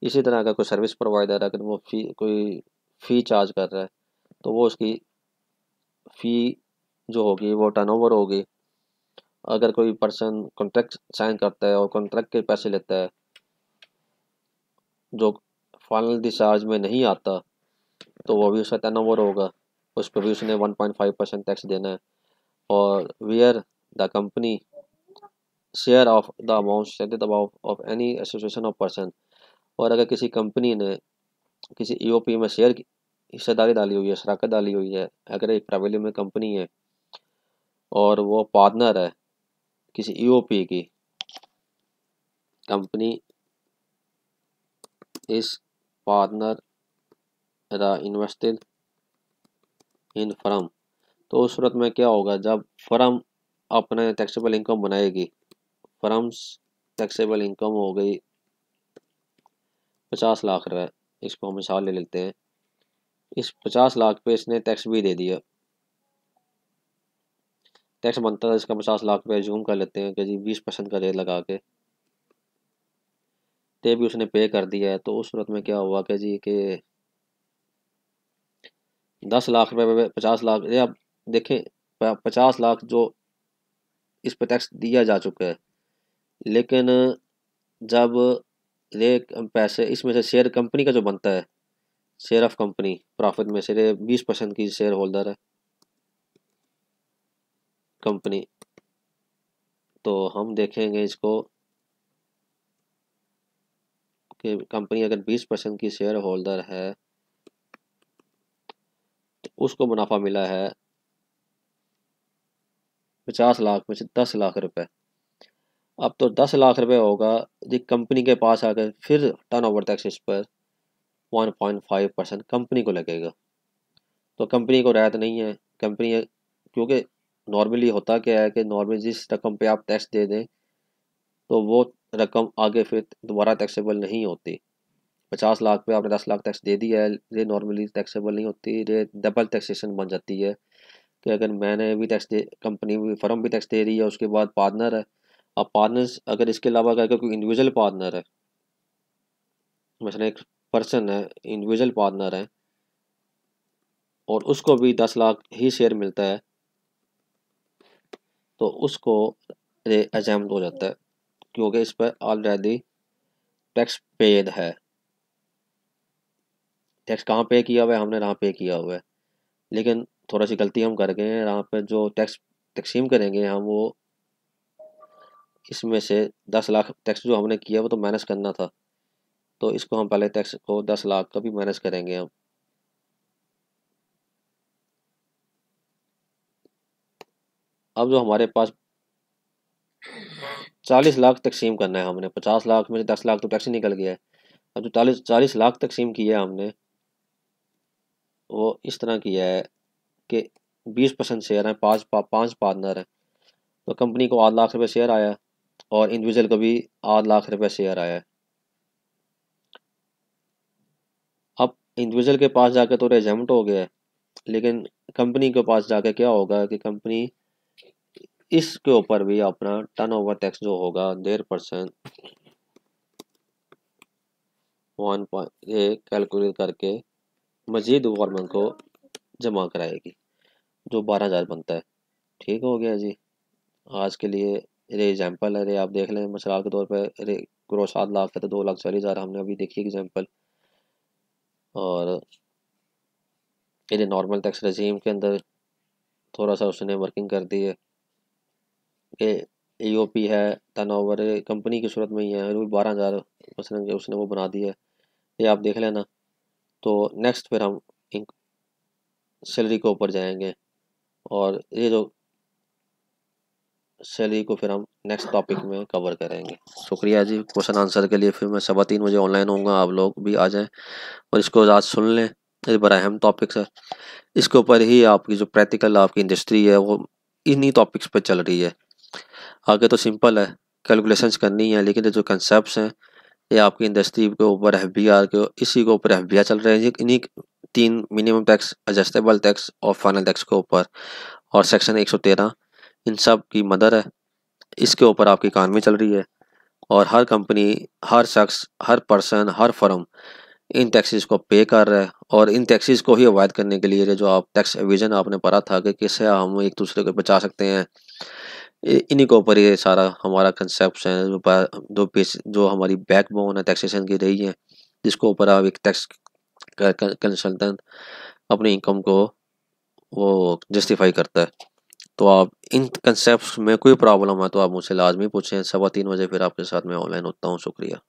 Speaker 1: इसी तरह अगर कोई सर्विस प्रोवाइडर अगर वो फी कोई फ़ी चार्ज कर रहा है तो वो उसकी फ़ी जो होगी वो टर्नओवर होगी अगर कोई पर्सन कॉन्ट्रैक्ट साइन करता है और कॉन्ट्रैक्ट के पैसे लेता है जो फाइनल डिस्चार्ज में नहीं आता तो वो भी उसका टर्न ओवर होगा उस पर भी उसने one point five percent tax देना है और where the company share of the amount settled about of any association of person और अगर किसी कंपनी ने किसी ईओपी e में शेयर की हिस्सेदारी डाली हुई है शराकत डाली हुई है अगर एक प्राइवेट लिमिटेड कंपनी है और वो पार्टनर है किसी ईओपी e की कंपनी इस partner the invested in firm तो उस सूरत में क्या होगा जब फर्म अपने टैक्सेबल इनकम बनाएगी फर्म्स टैक्सेबल इनकम हो गई पचास लाख रुपए इसको हम मिसाल ले लेते हैं इस पचास लाख पे इसने टैक्स भी दे दिया टैक्स बनता था इसका पचास लाख रुपये जूम कर लेते हैं कि जी बीस परसेंट का रेट लगा के ते भी उसने पे कर दिया है तो उस सूरत में क्या हुआ कि जी के दस लाख रुपये पचास लाख ये आप देखें पचास लाख जो इस पर टैक्स दिया जा चुका है लेकिन जब ले पैसे इसमें से शेयर कंपनी का जो बनता है शेयर ऑफ कंपनी प्रॉफिट में से बीस परसेंट की शेयर होल्डर है कंपनी तो हम देखेंगे इसको कि कंपनी अगर बीस परसेंट की शेयर होल्डर है तो उसको मुनाफा मिला है पचास लाख में से दस लाख रुपए अब तो दस लाख रुपए होगा यदि कंपनी के पास आकर फिर टर्न ओवर इस पर one point five percent company को लगेगा तो कंपनी को रायत नहीं है कंपनी क्योंकि नॉर्मली होता क्या है कि नॉर्मली जिस रकम पे आप टैक्स दे दें तो वो रकम आगे फिर दोबारा टैक्सेबल नहीं होती पचास लाख पे आपने दस लाख टैक्स दे दिया है ये नॉर्मली टैक्सेबल नहीं होती ये डबल टैक्सेशन बन जाती है कि अगर मैंने भी टैक्स दे कंपनी भी फर्म भी टैक्स दे रही है उसके बाद पार्टनर है अब पार्टनर्स अगर इसके अलावा क्या कोई इंडिविजुअल पार्टनर है मसला एक पर्सन है इंडिविजुअल पार्टनर है और उसको भी दस लाख ही शेयर मिलता है तो उसको एजाम हो जाता है क्योंकि इस पर ऑलरेडी टैक्स पेड है टैक्स कहाँ पे किया हुआ है हमने यहाँ पे किया हुआ है लेकिन थोड़ा सी गलती हम कर गए हैं यहाँ पर जो टैक्स तकसीम करेंगे हम वो इसमें से दस लाख टैक्स जो हमने किया वो तो माइनस करना था तो इसको हम पहले टैक्स को दस लाख का भी माइनस करेंगे हम अब जो हमारे पास चालीस लाख तकसीम करना है हमने पचास लाख में से दस लाख तो टैक्स निकल गया है अब जो चालीस चालीस लाख तकसीम किया है हमने वो इस तरह किया है कि बीस परसेंट शेयर हैं पाँच पा, पाँच पार्टनर हैं तो कंपनी को आठ लाख रुपये शेयर आया और इंडिविजुअल का भी आठ लाख रुपए शेयर आया है अब इंडिविजुअल के पास जाके तो रेजेंट हो गया है लेकिन कंपनी के पास जाके क्या होगा कि कंपनी इसके ऊपर भी अपना टर्नओवर टैक्स जो होगा डेढ़ परसेंट वन पॉइंट कैलकुलेट करके मजीद गवर्नमेंट को जमा कराएगी जो बारह हज़ार बनता है ठीक हो गया जी आज के लिए अरे एग्जाम्पल अरे आप देख लें मिसाल के तौर पर अरे करो सात लाख का तो दो लाख चालीस हज़ार हमने अभी देखी एग्जाम्पल और अरे नॉर्मल टैक्स रजीम के अंदर थोड़ा सा उसने वर्किंग कर दी है कि ए ओ पी है टर्न ओवर कंपनी की सूरत में ही है बारह हज़ार मसलन उसने वो बना दिया है ये आप देख लेना तो नेक्स्ट फिर हम सैलरी के ऊपर जाएंगे और ये जो सैलरी को तो फिर हम नेक्स्ट टॉपिक में कवर करेंगे शुक्रिया जी क्वेश्चन आंसर के लिए फिर मैं सवा तीन बजे ऑनलाइन होऊंगा आप लोग भी आ जाएं और इसको आज सुन लें ये बड़ा अहम टॉपिक है इसके ऊपर ही आपकी जो प्रैक्टिकल आपकी इंडस्ट्री है वो इन्हीं टॉपिक्स पर चल रही है आगे तो सिंपल है कैलकुलेशन करनी है लेकिन जो कंसेप्ट हैं ये आपकी इंडस्ट्री के ऊपर एफ बी आर के इसी के ऊपर एफ बी आर चल रहे हैं इन्हीं तीन मिनिमम टैक्स एडजस्टेबल टैक्स और फाइनल टैक्स के ऊपर और सेक्शन एक सौ तेरह इन सब की मदर है इसके ऊपर आपकी इकानमी चल रही है और हर कंपनी हर शख्स हर पर्सन हर फर्म इन टैक्सेस को पे कर रहा है और इन टैक्सेस को ही अवॉइड करने के लिए जो आप टैक्स एविजन आपने पढ़ा था कि किससे हम एक दूसरे को बचा सकते हैं इन्हीं के ऊपर ये सारा हमारा कंसेप्ट है जो जो पेश जो हमारी बैकबोन है टैक्सेशन की रही है जिसको ऊपर आप एक टैक्स कंसल्टेंट अपनी इनकम को वो जस्टिफाई करता है तो आप इन कंसेप्ट में कोई प्रॉब्लम है तो आप मुझसे लाजमी पूछें सवा तीन बजे फिर आपके साथ मैं ऑनलाइन होता हूँ शुक्रिया